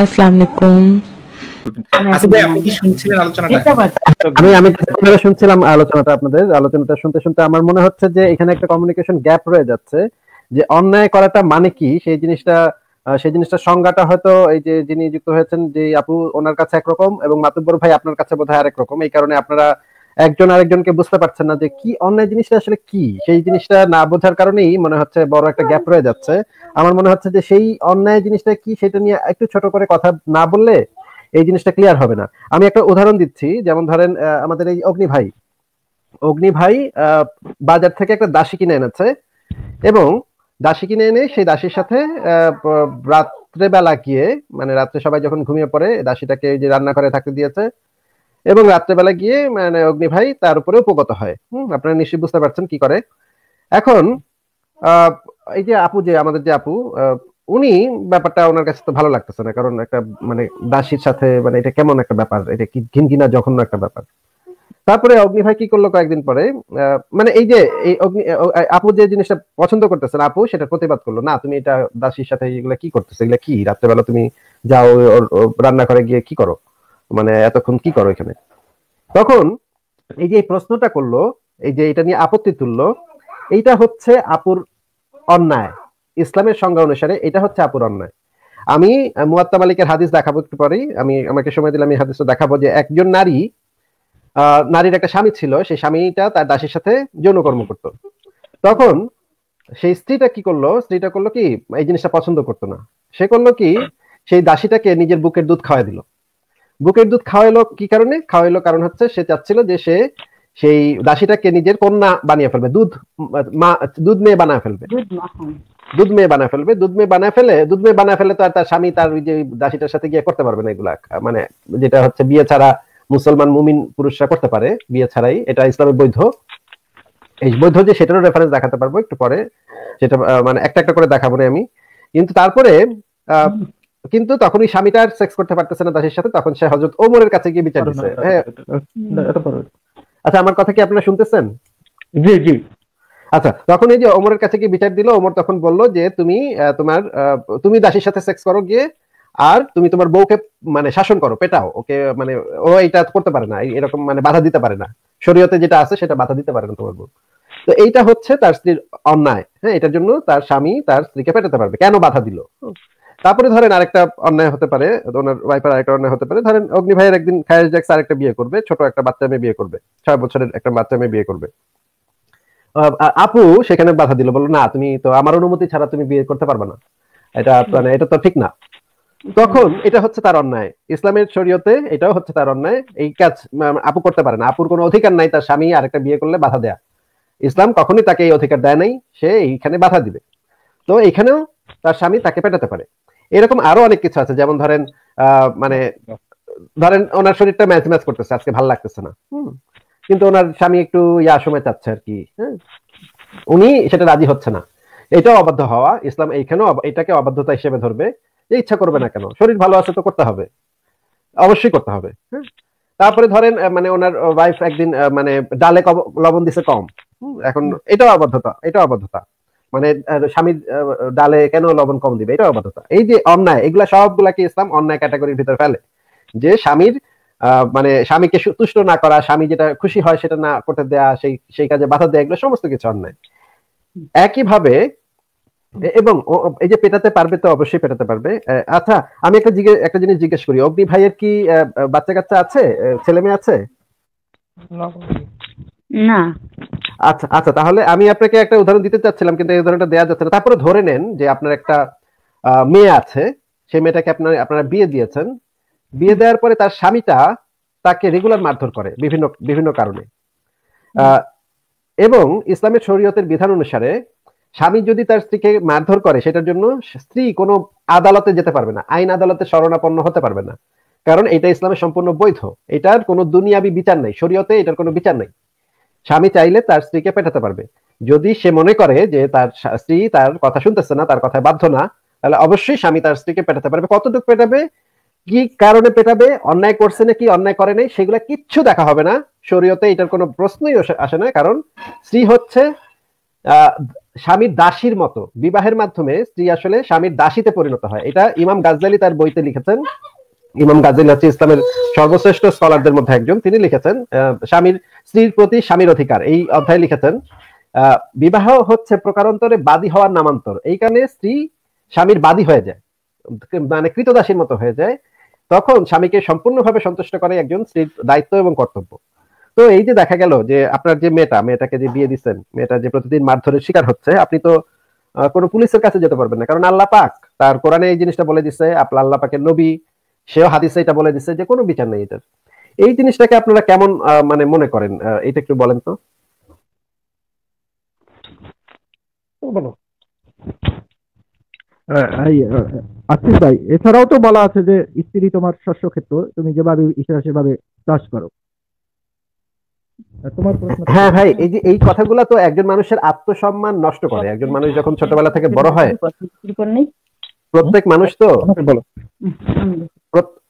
আমার মনে হচ্ছে যে এখানে একটা কমিউনিকেশন গ্যাপ রয়ে যাচ্ছে যে অন্যায় করাটা মানে কি সেই জিনিসটা সেই জিনিসটার সংজ্ঞাটা হয়তো এই যে যিনি যুক্ত হয়েছেন যে আপু ওনার কাছে একরকম এবং মাতব্বর ভাই আপনার কাছে বোধহয় আরেক রকম এই কারণে আপনারা একজন আরেকজনকে বুঝতে পারছেন না যে কি অন্যায় জিনিসটা আসলে কি সেই জিনিসটা না বোঝার কারণেই মনে হচ্ছে বড় একটা গ্যাপ রয়ে যাচ্ছে আমার মনে হচ্ছে যে সেই অন্যায় জিনিসটা কি সেটা নিয়ে একটু ছোট করে কথা না বললে এই জিনিসটা ক্লিয়ার হবে না আমি একটা উদাহরণ দিচ্ছি যেমন ধরেন আমাদের এই অগ্নি ভাই অগ্নি ভাই বাজার থেকে একটা দাসী কিনে এনেছে এবং দাসী কিনে এনে সেই দাসীর সাথে রাত্রে বেলা গিয়ে মানে রাত্রে সবাই যখন ঘুমিয়ে পড়ে দাসীটাকে যে রান্না করে থাকতে দিয়েছে এবং রাত্রেবেলা গিয়ে মানে অগ্নি ভাই তার উপরে উপগত হয় হম আপনারা নিশ্চয়ই বুঝতে পারছেন কি করে এখন এই যে আপু যে আমাদের যে আপু উনি ব্যাপারটা ওনার কাছে তো ভালো লাগতেছে না কারণ একটা মানে দাসীর সাথে মানে এটা কেমন একটা ব্যাপার এটা কি ঘিনঘিনা জঘন্য একটা ব্যাপার তারপরে অগ্নি ভাই কি করলো কয়েকদিন পরে মানে এই যে এই অগ্নি আপু যে জিনিসটা পছন্দ করতেছেন আপু সেটা প্রতিবাদ করলো না তুমি এটা দাসীর সাথে এগুলো কি করতেছে এগুলো কি রাত্রেবেলা তুমি যাও রান্না করে গিয়ে কি করো মানে এতক্ষণ কি করো এখানে তখন এই যে প্রশ্নটা করলো এই যে এটা নিয়ে আপত্তি তুললো এইটা হচ্ছে আপুর অন্যায় ইসলামের সংজ্ঞা অনুসারে এটা হচ্ছে আপুর অন্যায় আমি মুয়াত্তা মালিকের হাদিস দেখাবো একটু পরেই আমি আমাকে সময় দিলে আমি হাদিসটা দেখাবো যে একজন নারী নারীর একটা স্বামী ছিল সেই স্বামীটা তার দাসের সাথে যৌনকর্ম করত তখন সেই স্ত্রীটা কি করলো স্ত্রীটা করলো কি এই জিনিসটা পছন্দ করতো না সে করলো কি সেই দাসীটাকে নিজের বুকের দুধ খাওয়াই দিল বুকের দুধ খাওয়াইলো কি কারণে খাওয়াইলো কারণ হচ্ছে সে চাচ্ছিল যে সে সেই দাসীটাকে নিজের কন্যা বানিয়ে ফেলবে দুধ মা দুধ মেয়ে বানায় ফেলবে দুধ হ্যাঁ। মেয়ে বানায় ফেলবে দুধ মেয়ে বানায় ফেলে দুধ মেয়ে বানা ফেলে তো আর তার স্বামী তার ওই যে দাসীটার সাথে গিয়ে করতে পারবে না এগুলা মানে যেটা হচ্ছে বিয়ে ছাড়া মুসলমান মুমিন পুরুষরা করতে পারে বিয়ে ছাড়াই এটা ইসলামের বৈধ এই বৈধ যে সেটারও রেফারেন্স দেখাতে পারবো একটু পরে সেটা মানে একটা একটা করে দেখাবো আমি কিন্তু তারপরে কিন্তু তখন ওই স্বামীটা আর সেক্স করতে পারতেছে না দাসের সাথে তখন সে হজরত ওমরের কাছে গিয়ে বিচার দিচ্ছে হ্যাঁ। আচ্ছা আমার কথা কি আপনারা শুনতেছেন জি জি আচ্ছা তখন এই যে ওমরের কাছে গিয়ে বিচার দিল ওমর তখন বলল যে তুমি তোমার তুমি দাসের সাথে সেক্স করো গিয়ে আর তুমি তোমার বউকে মানে শাসন করো পেটাও ওকে মানে ও এটা করতে পারে না এরকম মানে বাধা দিতে পারে না শরীয়তে যেটা আছে সেটা বাধা দিতে পারে না তোমার বউ তো এইটা হচ্ছে তার স্ত্রীর অন্যায় হ্যাঁ এটার জন্য তার স্বামী তার স্ত্রীকে পেটাতে পারবে কেন বাধা দিল তারপরে ধরেন আরেকটা অন্যায় হতে পারে ওনার ওয়াইফের আরেকটা অন্যায় হতে পারে ধরেন অগ্নি ভাইয়ের একদিন খায়াজ জ্যাক্স আরেকটা বিয়ে করবে ছোট একটা বাচ্চা মেয়ে বিয়ে করবে ছয় বছরের একটা বাচ্চা মেয়ে বিয়ে করবে আপু সেখানে বাধা দিল বললো না তুমি তো আমার অনুমতি ছাড়া তুমি বিয়ে করতে পারবে না এটা মানে এটা তো ঠিক না তখন এটা হচ্ছে তার অন্যায় ইসলামের শরীয়তে এটাও হচ্ছে তার অন্যায় এই কাজ আপু করতে পারে না আপুর কোনো অধিকার নাই তার স্বামী আরেকটা বিয়ে করলে বাধা দেয়া ইসলাম কখনই তাকে এই অধিকার দেয় নাই সে এইখানে বাধা দিবে তো এখানেও তার স্বামী তাকে পেটাতে পারে এরকম আরো অনেক কিছু আছে যেমন ধরেন মানে ধরেন ওনার শরীরটা ম্যাচ ম্যাচ করতেছে আজকে ভালো লাগতেছে না কিন্তু ওনার স্বামী একটু ইয়া সময় চাচ্ছে আর কি হ্যাঁ। উনি সেটা রাজি হচ্ছে না এটাও অবাধ্য হওয়া ইসলাম এইখানেও এটাকে অবাধ্যতা হিসেবে ধরবে যে ইচ্ছা করবে না কেন শরীর ভালো আছে তো করতে হবে অবশ্যই করতে হবে হ্যাঁ। তারপরে ধরেন মানে ওনার ওয়াইফ একদিন মানে ডালে লবণ দিছে কম এখন এটাও অবাধ্যতা এটাও অবাধ্যতা মানে স্বামী ডালে কেন লবণ কম দিবে এটা অবাধ্যতা এই যে অন্যায় এগুলা সবগুলাকে ইসলাম অন্যায় ক্যাটাগরির ভিতরে ফেলে যে স্বামীর মানে স্বামীকে তুষ্ট না করা স্বামী যেটা খুশি হয় সেটা না করতে দেয়া সেই সেই কাজে বাধা দেয়া এগুলো সমস্ত কিছু অন্যায় একইভাবে এবং এই যে পেটাতে পারবে তো অবশ্যই পেটাতে পারবে আচ্ছা আমি একটা জিজ্ঞেস একটা জিনিস জিজ্ঞেস করি অগ্নি ভাইয়ের কি বাচ্চা কাচ্চা আছে ছেলে মেয়ে আছে না আচ্ছা আচ্ছা তাহলে আমি আপনাকে একটা উদাহরণ দিতে চাচ্ছিলাম কিন্তু এই উদাহরণটা দেওয়া যাচ্ছে না তারপরে ধরে নেন যে আপনার একটা মেয়ে আছে সেই মেয়েটাকে আপনার আপনারা বিয়ে দিয়েছেন বিয়ে দেওয়ার পরে তার স্বামীটা তাকে রেগুলার মারধর করে বিভিন্ন বিভিন্ন কারণে এবং ইসলামের শরীয়তের বিধান অনুসারে স্বামী যদি তার স্ত্রীকে মারধর করে সেটার জন্য স্ত্রী কোনো আদালতে যেতে পারবে না আইন আদালতে শরণাপন্ন হতে পারবে না কারণ এটা ইসলামের সম্পূর্ণ বৈধ এটার কোনো দুনিয়াবি বিচার নাই শরীয়তে এটার কোনো বিচার নাই স্বামী চাইলে তার স্ত্রীকে পেটাতে পারবে যদি সে মনে করে যে তার স্ত্রী তার কথা শুনতেছে না তার কথায় বাধ্য না তাহলে অবশ্যই স্বামী তার স্ত্রীকে পেটাতে পারবে কতটুকু পেটাবে কি কারণে পেটাবে অন্যায় করছে নাকি অন্যায় করে নাই সেগুলো কিচ্ছু দেখা হবে না শরীয়তে এটার কোনো প্রশ্নই আসে না কারণ স্ত্রী হচ্ছে স্বামীর দাসীর মতো বিবাহের মাধ্যমে স্ত্রী আসলে স্বামীর দাসীতে পরিণত হয় এটা ইমাম গাজলালি তার বইতে লিখেছেন ইমাম গাজী হচ্ছে ইসলামের সর্বশ্রেষ্ঠ স্কলারদের মধ্যে একজন তিনি লিখেছেন স্বামীর স্ত্রীর প্রতি স্বামীর অধিকার এই অধ্যায় লিখেছেন বিবাহ হচ্ছে প্রকারান্তরে বাদী হওয়ার নামান্তর এই কারণে স্ত্রী স্বামীর বাদী হয়ে যায় মানে কৃতদাসীর মতো হয়ে যায় তখন স্বামীকে সম্পূর্ণভাবে সন্তুষ্ট করে একজন স্ত্রীর দায়িত্ব এবং কর্তব্য তো এই যে দেখা গেল যে আপনার যে মেয়েটা মেয়েটাকে যে বিয়ে দিচ্ছেন মেয়েটা যে প্রতিদিন মারধরের শিকার হচ্ছে আপনি তো কোনো পুলিশের কাছে যেতে পারবেন না কারণ আল্লাহ পাক তার কোরআনে এই জিনিসটা বলে দিচ্ছে আপনার আল্লাহ পাকের নবী সেও হাদিসে এটা বলে দিচ্ছে যে কোনো বিচার নেই এটার এই জিনিসটাকে আপনারা কেমন মানে মনে করেন এটা একটু বলেন তো বলো ভাই এছাড়াও তো বলা আছে যে স্ত্রী তোমার শস্য ক্ষেত্র তুমি যেভাবে ইচ্ছা সেভাবে চাষ করো হ্যাঁ ভাই এই যে এই কথাগুলো তো একজন মানুষের আত্মসম্মান নষ্ট করে একজন মানুষ যখন ছোটবেলা থেকে বড় হয় প্রত্যেক মানুষ তো বলো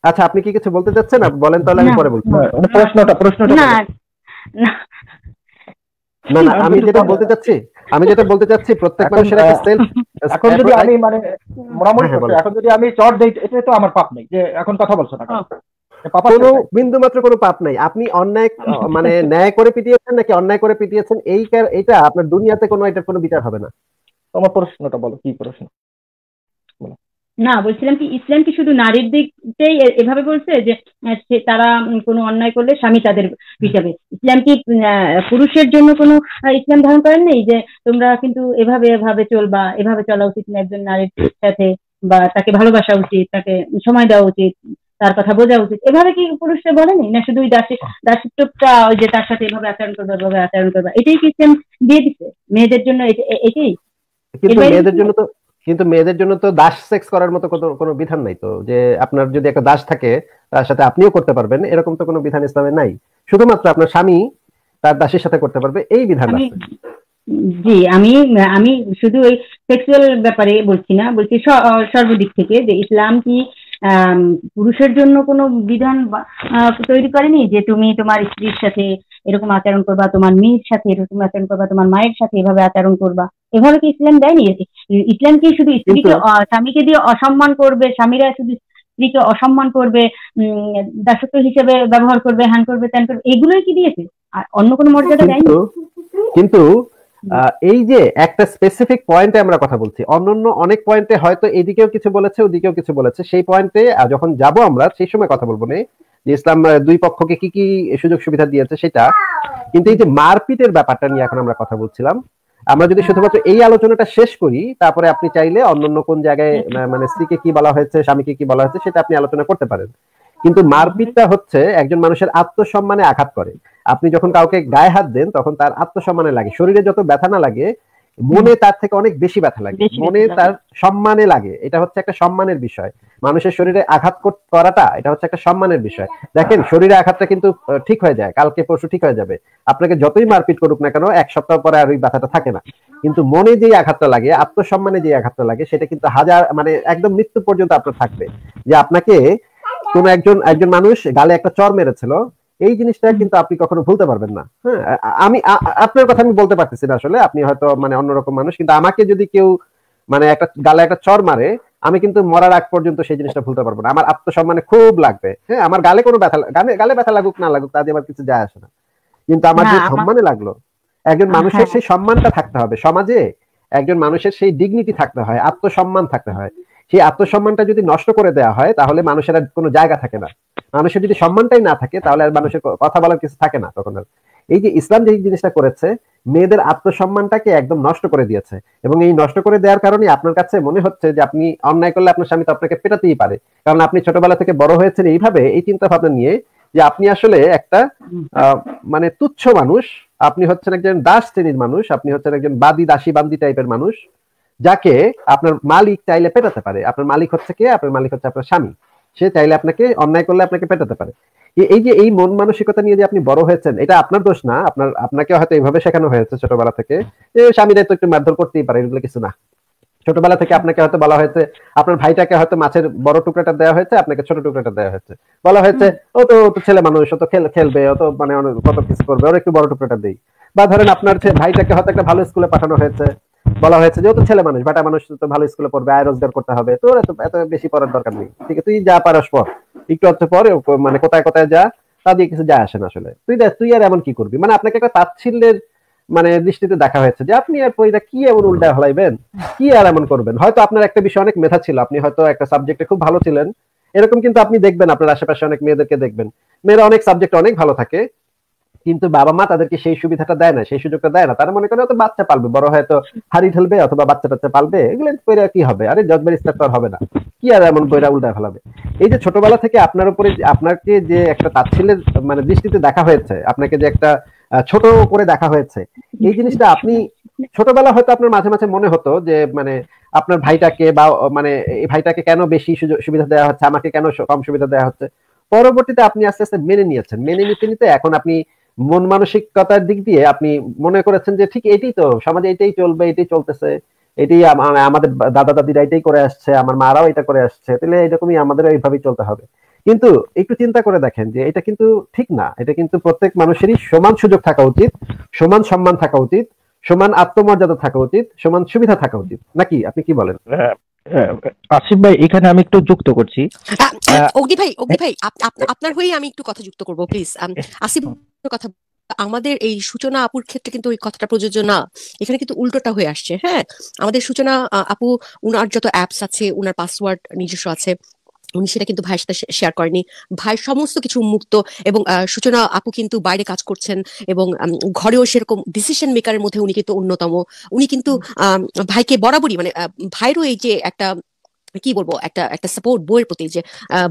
আচ্ছা আপনি কি কিছু বলতে চাচ্ছেন বলেন তাহলে আমি পরে বলছি প্রশ্নটা প্রশ্নটা না না আমি যেটা বলতে চাচ্ছি আমি যেটা বলতে চাচ্ছি প্রত্যেক মানুষের একটা সেলফ এখন যদি আমি মানে মোটামুটি হ্যাঁ, হ্যাঁ, এখন যদি আমি চট দেই এটা তো আমার পাপ নেই যে এখন কথা বলছো না কোনো বিন্দু মাত্র কোনো পাপ নাই আপনি অন্যায় আচ্ছা। মানে ন্যায় করে পিটিয়েছেন নাকি অন্যায় করে পিটিয়েছেন এই এটা আপনার দুনিয়াতে কোনো এটার কোনো বিচার হবে না তোমার প্রশ্নটা বলো কি প্রশ্ন না বলছিলাম কি ইসলাম কি শুধু নারীর দিকটাই এভাবে বলছে যে তারা কোনো অন্যায় করলে স্বামী তাদের হিসাবে ইসলাম কি পুরুষের জন্য কোনো ইসলাম ধারণ করেন নেই যে তোমরা কিন্তু এভাবে এভাবে চলবা এভাবে চলা উচিত না একজন নারীর সাথে বা তাকে ভালোবাসা উচিত তাকে সময় দেওয়া উচিত তার কথা বোঝা উচিত এভাবে কি পুরুষরা বলেনি না শুধু ওই দাসী দাসিত্বটা ওই যে তার সাথে এভাবে আচরণ করবে এভাবে আচরণ করবে এটাই কি ইসলাম দিয়ে দিছে মেয়েদের জন্য এটাই মেয়েদের জন্য তো কিন্তু মেয়েদের জন্য তো দাস সেক্স করার মতো কোনো বিধান নাই তো যে আপনার যদি একটা দাস থাকে তার সাথে আপনিও করতে পারবেন এরকম তো কোনো বিধান ইসলামে নাই শুধুমাত্র আপনার স্বামী তার দাসের সাথে করতে পারবে এই বিধান জি আমি আমি শুধু ওই সেক্সুয়াল ব্যাপারে বলছি না বলছি সর্বদিক থেকে যে ইসলাম কি পুরুষের জন্য কোনো বিধান তৈরি করেনি যে তুমি তোমার স্ত্রীর সাথে এরকম আচরণ করবা তোমার মেয়ের সাথে এরকম আচরণ করবা তোমার মায়ের সাথে এভাবে আচরণ করবা এভাবে কি ইসলাম দেয়নি ইসলাম কি শুধু স্ত্রীকে স্বামীকে দিয়ে অসম্মান করবে স্বামীরা শুধু স্ত্রীকে অসম্মান করবে দাসত্ব হিসেবে ব্যবহার করবে হ্যান করবে ত্যান করবে এগুলোই কি দিয়েছে আর অন্য কোনো মর্যাদা দেয়নি কিন্তু এই যে একটা স্পেসিফিক পয়েন্টে আমরা কথা বলছি অন্যান্য অনেক পয়েন্টে হয়তো এদিকেও কিছু বলেছে ওদিকেও কিছু বলেছে সেই পয়েন্টে যখন যাব আমরা সেই সময় কথা বলবো না যে ইসলাম দুই পক্ষকে কি কি সুযোগ সুবিধা দিয়েছে সেটা কিন্তু এই যে মারপিটের ব্যাপারটা নিয়ে এখন আমরা কথা বলছিলাম আমরা যদি শুধুমাত্র এই আলোচনাটা শেষ করি তারপরে আপনি চাইলে অন্যান্য কোন জায়গায় মানে স্ত্রীকে কি বলা হয়েছে স্বামীকে কি বলা হয়েছে সেটা আপনি আলোচনা করতে পারেন কিন্তু মারপিটটা হচ্ছে একজন মানুষের আত্মসম্মানে আঘাত করে আপনি যখন কাউকে গায়ে হাত দেন তখন তার আত্মসম্মানে লাগে শরীরে যত ব্যথা না লাগে মনে তার থেকে অনেক বেশি ব্যথা লাগে মনে তার সম্মানে লাগে এটা হচ্ছে একটা সম্মানের বিষয় মানুষের শরীরে আঘাত করাটা এটা হচ্ছে একটা সম্মানের বিষয় দেখেন শরীরে আঘাতটা কিন্তু ঠিক হয়ে যায় কালকে পরশু ঠিক হয়ে যাবে আপনাকে যতই মারপিট করুক না কেন এক সপ্তাহ পরে আর ওই ব্যথাটা থাকে না কিন্তু মনে যে আঘাতটা লাগে আত্মসম্মানে যে আঘাতটা লাগে সেটা কিন্তু হাজার মানে একদম মৃত্যু পর্যন্ত আপনার থাকবে যে আপনাকে কোন একজন একজন মানুষ গালে একটা চর মেরেছিল এই জিনিসটা কিন্তু আপনি কখনো ভুলতে পারবেন না হ্যাঁ আমি আপনার কথা আমি বলতে পারতেছি না আসলে আপনি হয়তো মানে অন্যরকম মানুষ কিন্তু আমাকে যদি কেউ মানে একটা গালে একটা চর মারে আমি কিন্তু মরার আগ পর্যন্ত সেই জিনিসটা ভুলতে পারবো না আমার আত্মসম্মানে খুব লাগবে হ্যাঁ আমার গালে কোনো ব্যথা গালে গালে ব্যথা লাগুক না লাগুক তাতে আমার কিছু যায় আসে না কিন্তু আমার যে সম্মানে লাগলো একজন মানুষের সেই সম্মানটা থাকতে হবে সমাজে একজন মানুষের সেই ডিগনিটি থাকতে হয় আত্মসম্মান থাকতে হয় সেই আত্মসম্মানটা যদি নষ্ট করে দেওয়া হয় তাহলে মানুষের কোনো জায়গা থাকে না মানুষের যদি সম্মানটাই না থাকে তাহলে আর মানুষের কথা বলার কিছু থাকে না তখন আর এই যে ইসলাম যে জিনিসটা করেছে মেয়েদের আত্মসম্মানটাকে একদম নষ্ট করে দিয়েছে এবং এই নষ্ট করে দেওয়ার কারণে আপনার কাছে মনে হচ্ছে যে আপনি অন্যায় করলে আপনার স্বামী তো আপনাকে পেটাতেই পারে কারণ আপনি ছোটবেলা থেকে বড় হয়েছেন এইভাবে এই চিন্তা ভাবনা নিয়ে যে আপনি আসলে একটা মানে তুচ্ছ মানুষ আপনি হচ্ছেন একজন দাস শ্রেণীর মানুষ আপনি হচ্ছেন একজন বাদী দাসী বান্দি টাইপের মানুষ যাকে আপনার মালিক চাইলে পেটাতে পারে আপনার মালিক হচ্ছে কে আপনার মালিক হচ্ছে আপনার স্বামী সে চাইলে আপনাকে অন্যায় করলে আপনাকে পেটাতে পারে এই যে এই মন মানসিকতা নিয়ে যে আপনি বড় হয়েছেন এটা আপনার দোষ না আপনার আপনাকে হয়তো এইভাবে শেখানো হয়েছে ছোটবেলা থেকে যে স্বামীরা তো একটু মারধর করতেই পারে এগুলো কিছু না ছোটবেলা থেকে আপনাকে হয়তো বলা হয়েছে আপনার ভাইটাকে হয়তো মাছের বড় টুকরাটা দেওয়া হয়েছে আপনাকে ছোট টুকরাটা দেওয়া হয়েছে বলা হয়েছে ও তো ও তো ছেলে মানুষ ও তো খেলবে ও তো মানে কত কিছু করবে ওর একটু বড় টুকরাটা দেই বা ধরেন আপনার ভাইটাকে হয়তো একটা ভালো স্কুলে পাঠানো হয়েছে বলা হয়েছে যেহেতু ছেলে মানুষ বাটা মানুষ তো ভালো স্কুলে পড়বে আয় রোজগার করতে হবে তোর এত এত বেশি পড়ার দরকার নেই ঠিক আছে তুই যা পারস পর একটু অর্থ পরে মানে কোথায় কোথায় যা তা দিয়ে কিছু যায় আসে না আসলে তুই দেখ তুই আর এমন কি করবি মানে আপনাকে একটা তাচ্ছিল্যের মানে দৃষ্টিতে দেখা হয়েছে যে আপনি আর এটা কি এমন উল্টা হলাইবেন কি আর এমন করবেন হয়তো আপনার একটা বিষয় অনেক মেধা ছিল আপনি হয়তো একটা সাবজেক্টে খুব ভালো ছিলেন এরকম কিন্তু আপনি দেখবেন আপনার আশেপাশে অনেক মেয়েদেরকে দেখবেন মেয়েরা অনেক সাবজেক্ট অনেক ভালো থাকে কিন্তু বাবা মা তাদেরকে সেই সুবিধাটা দেয় না সেই সুযোগটা দেয় না তারা মনে করে বাচ্চা পালবে বড় হয়তো হাড়ি ঠেলবে অথবা বাচ্চা টাচ্চা পালবে এগুলো কইরা কি হবে আরে জজমের স্টার হবে না কি আর এমন বইরা উল্টা ফেলাবে এই যে ছোটবেলা থেকে আপনার উপরে আপনাকে যে একটা তাচ্ছিল্যের মানে দৃষ্টিতে দেখা হয়েছে আপনাকে যে একটা ছোট করে দেখা হয়েছে এই জিনিসটা আপনি ছোটবেলা হয়তো আপনার মাঝে মাঝে মনে হতো যে মানে আপনার ভাইটাকে বা মানে এই ভাইটাকে কেন বেশি সুবিধা দেওয়া হচ্ছে আমাকে কেন কম সুবিধা দেওয়া হচ্ছে পরবর্তীতে আপনি আস্তে আস্তে মেনে নিয়েছেন মেনে নিতে নিতে এখন আপনি মন মানসিকতার দিক দিয়ে আপনি মনে করেছেন যে ঠিক এটাই তো সমাজে এটাই চলবে এটাই চলতেছে এটাই আমাদের দাদা দাদিরা এটাই করে আসছে আমার মারাও এটা করে আসছে তাহলে এরকমই আমাদের এইভাবেই চলতে হবে কিন্তু একটু চিন্তা করে দেখেন যে এটা কিন্তু ঠিক না এটা কিন্তু প্রত্যেক মানুষেরই সমান সুযোগ থাকা উচিত সমান সম্মান থাকা উচিত সমান আত্মমর্যাদা থাকা উচিত সমান সুবিধা থাকা উচিত নাকি আপনি কি বলেন হ্যাঁ, আসিফ ভাই এখানে আমি একটু যুক্ত করছি অগ্নি ভাই অগ্নি হ্যাঁ। ভাই আপনার হয়েই আমি একটু কথা যুক্ত করব প্লিজ আসিফ কথা আমাদের এই সূচনা আপুর ক্ষেত্রে কিন্তু ওই কথাটা প্রযোজ্য না এখানে কিন্তু উল্টোটা হয়ে আসছে হ্যাঁ আমাদের সূচনা আপু উনার যত অ্যাপস আছে উনার পাসওয়ার্ড নিজস্ব আছে উনি সেটা কিন্তু ভাইয়ের সাথে শেয়ার করেনি ভাই সমস্ত কিছু উন্মুক্ত এবং সূচনা আপু কিন্তু বাইরে কাজ করছেন এবং ঘরেও সেরকম ডিসিশন মেকারের মধ্যে উনি কিন্তু অন্যতম উনি কিন্তু ভাইকে বরাবরই মানে ভাইরও এই যে একটা কি বলবো একটা একটা সাপোর্ট বউয়ের প্রতি যে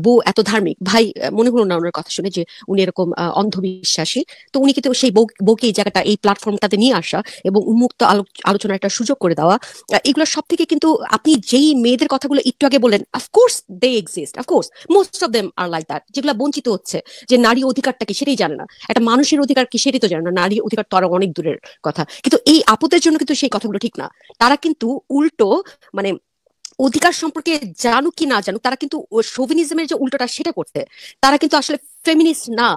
বউ এত ধার্মিক ভাই মনে হলো না ওনার কথা শুনে যে উনি এরকম অন্ধবিশ্বাসী তো উনি কিন্তু সেই বউকে এই জায়গাটা এই প্ল্যাটফর্মটাতে নিয়ে আসা এবং উন্মুক্ত আলোচনার একটা সুযোগ করে দেওয়া এগুলো সব থেকে কিন্তু আপনি যেই মেয়েদের কথাগুলো একটু আগে বলেন of course they exist of course most of them আর লাইক দ্যাট যেগুলো বঞ্চিত হচ্ছে যে নারী অধিকারটা কি সেটাই জানে না একটা মানুষের অধিকার কি সেটাই তো জানে না নারী অধিকার তো আরো অনেক দূরের কথা কিন্তু এই আপদের জন্য কিন্তু সেই কথাগুলো ঠিক না তারা কিন্তু উল্টো মানে অধিকার সম্পর্কে জানুক কি না জানুক তারা কিন্তু শোভিনিজমের যে উল্টোটা সেটা করতে তারা কিন্তু আসলে ফেমিনিস্ট না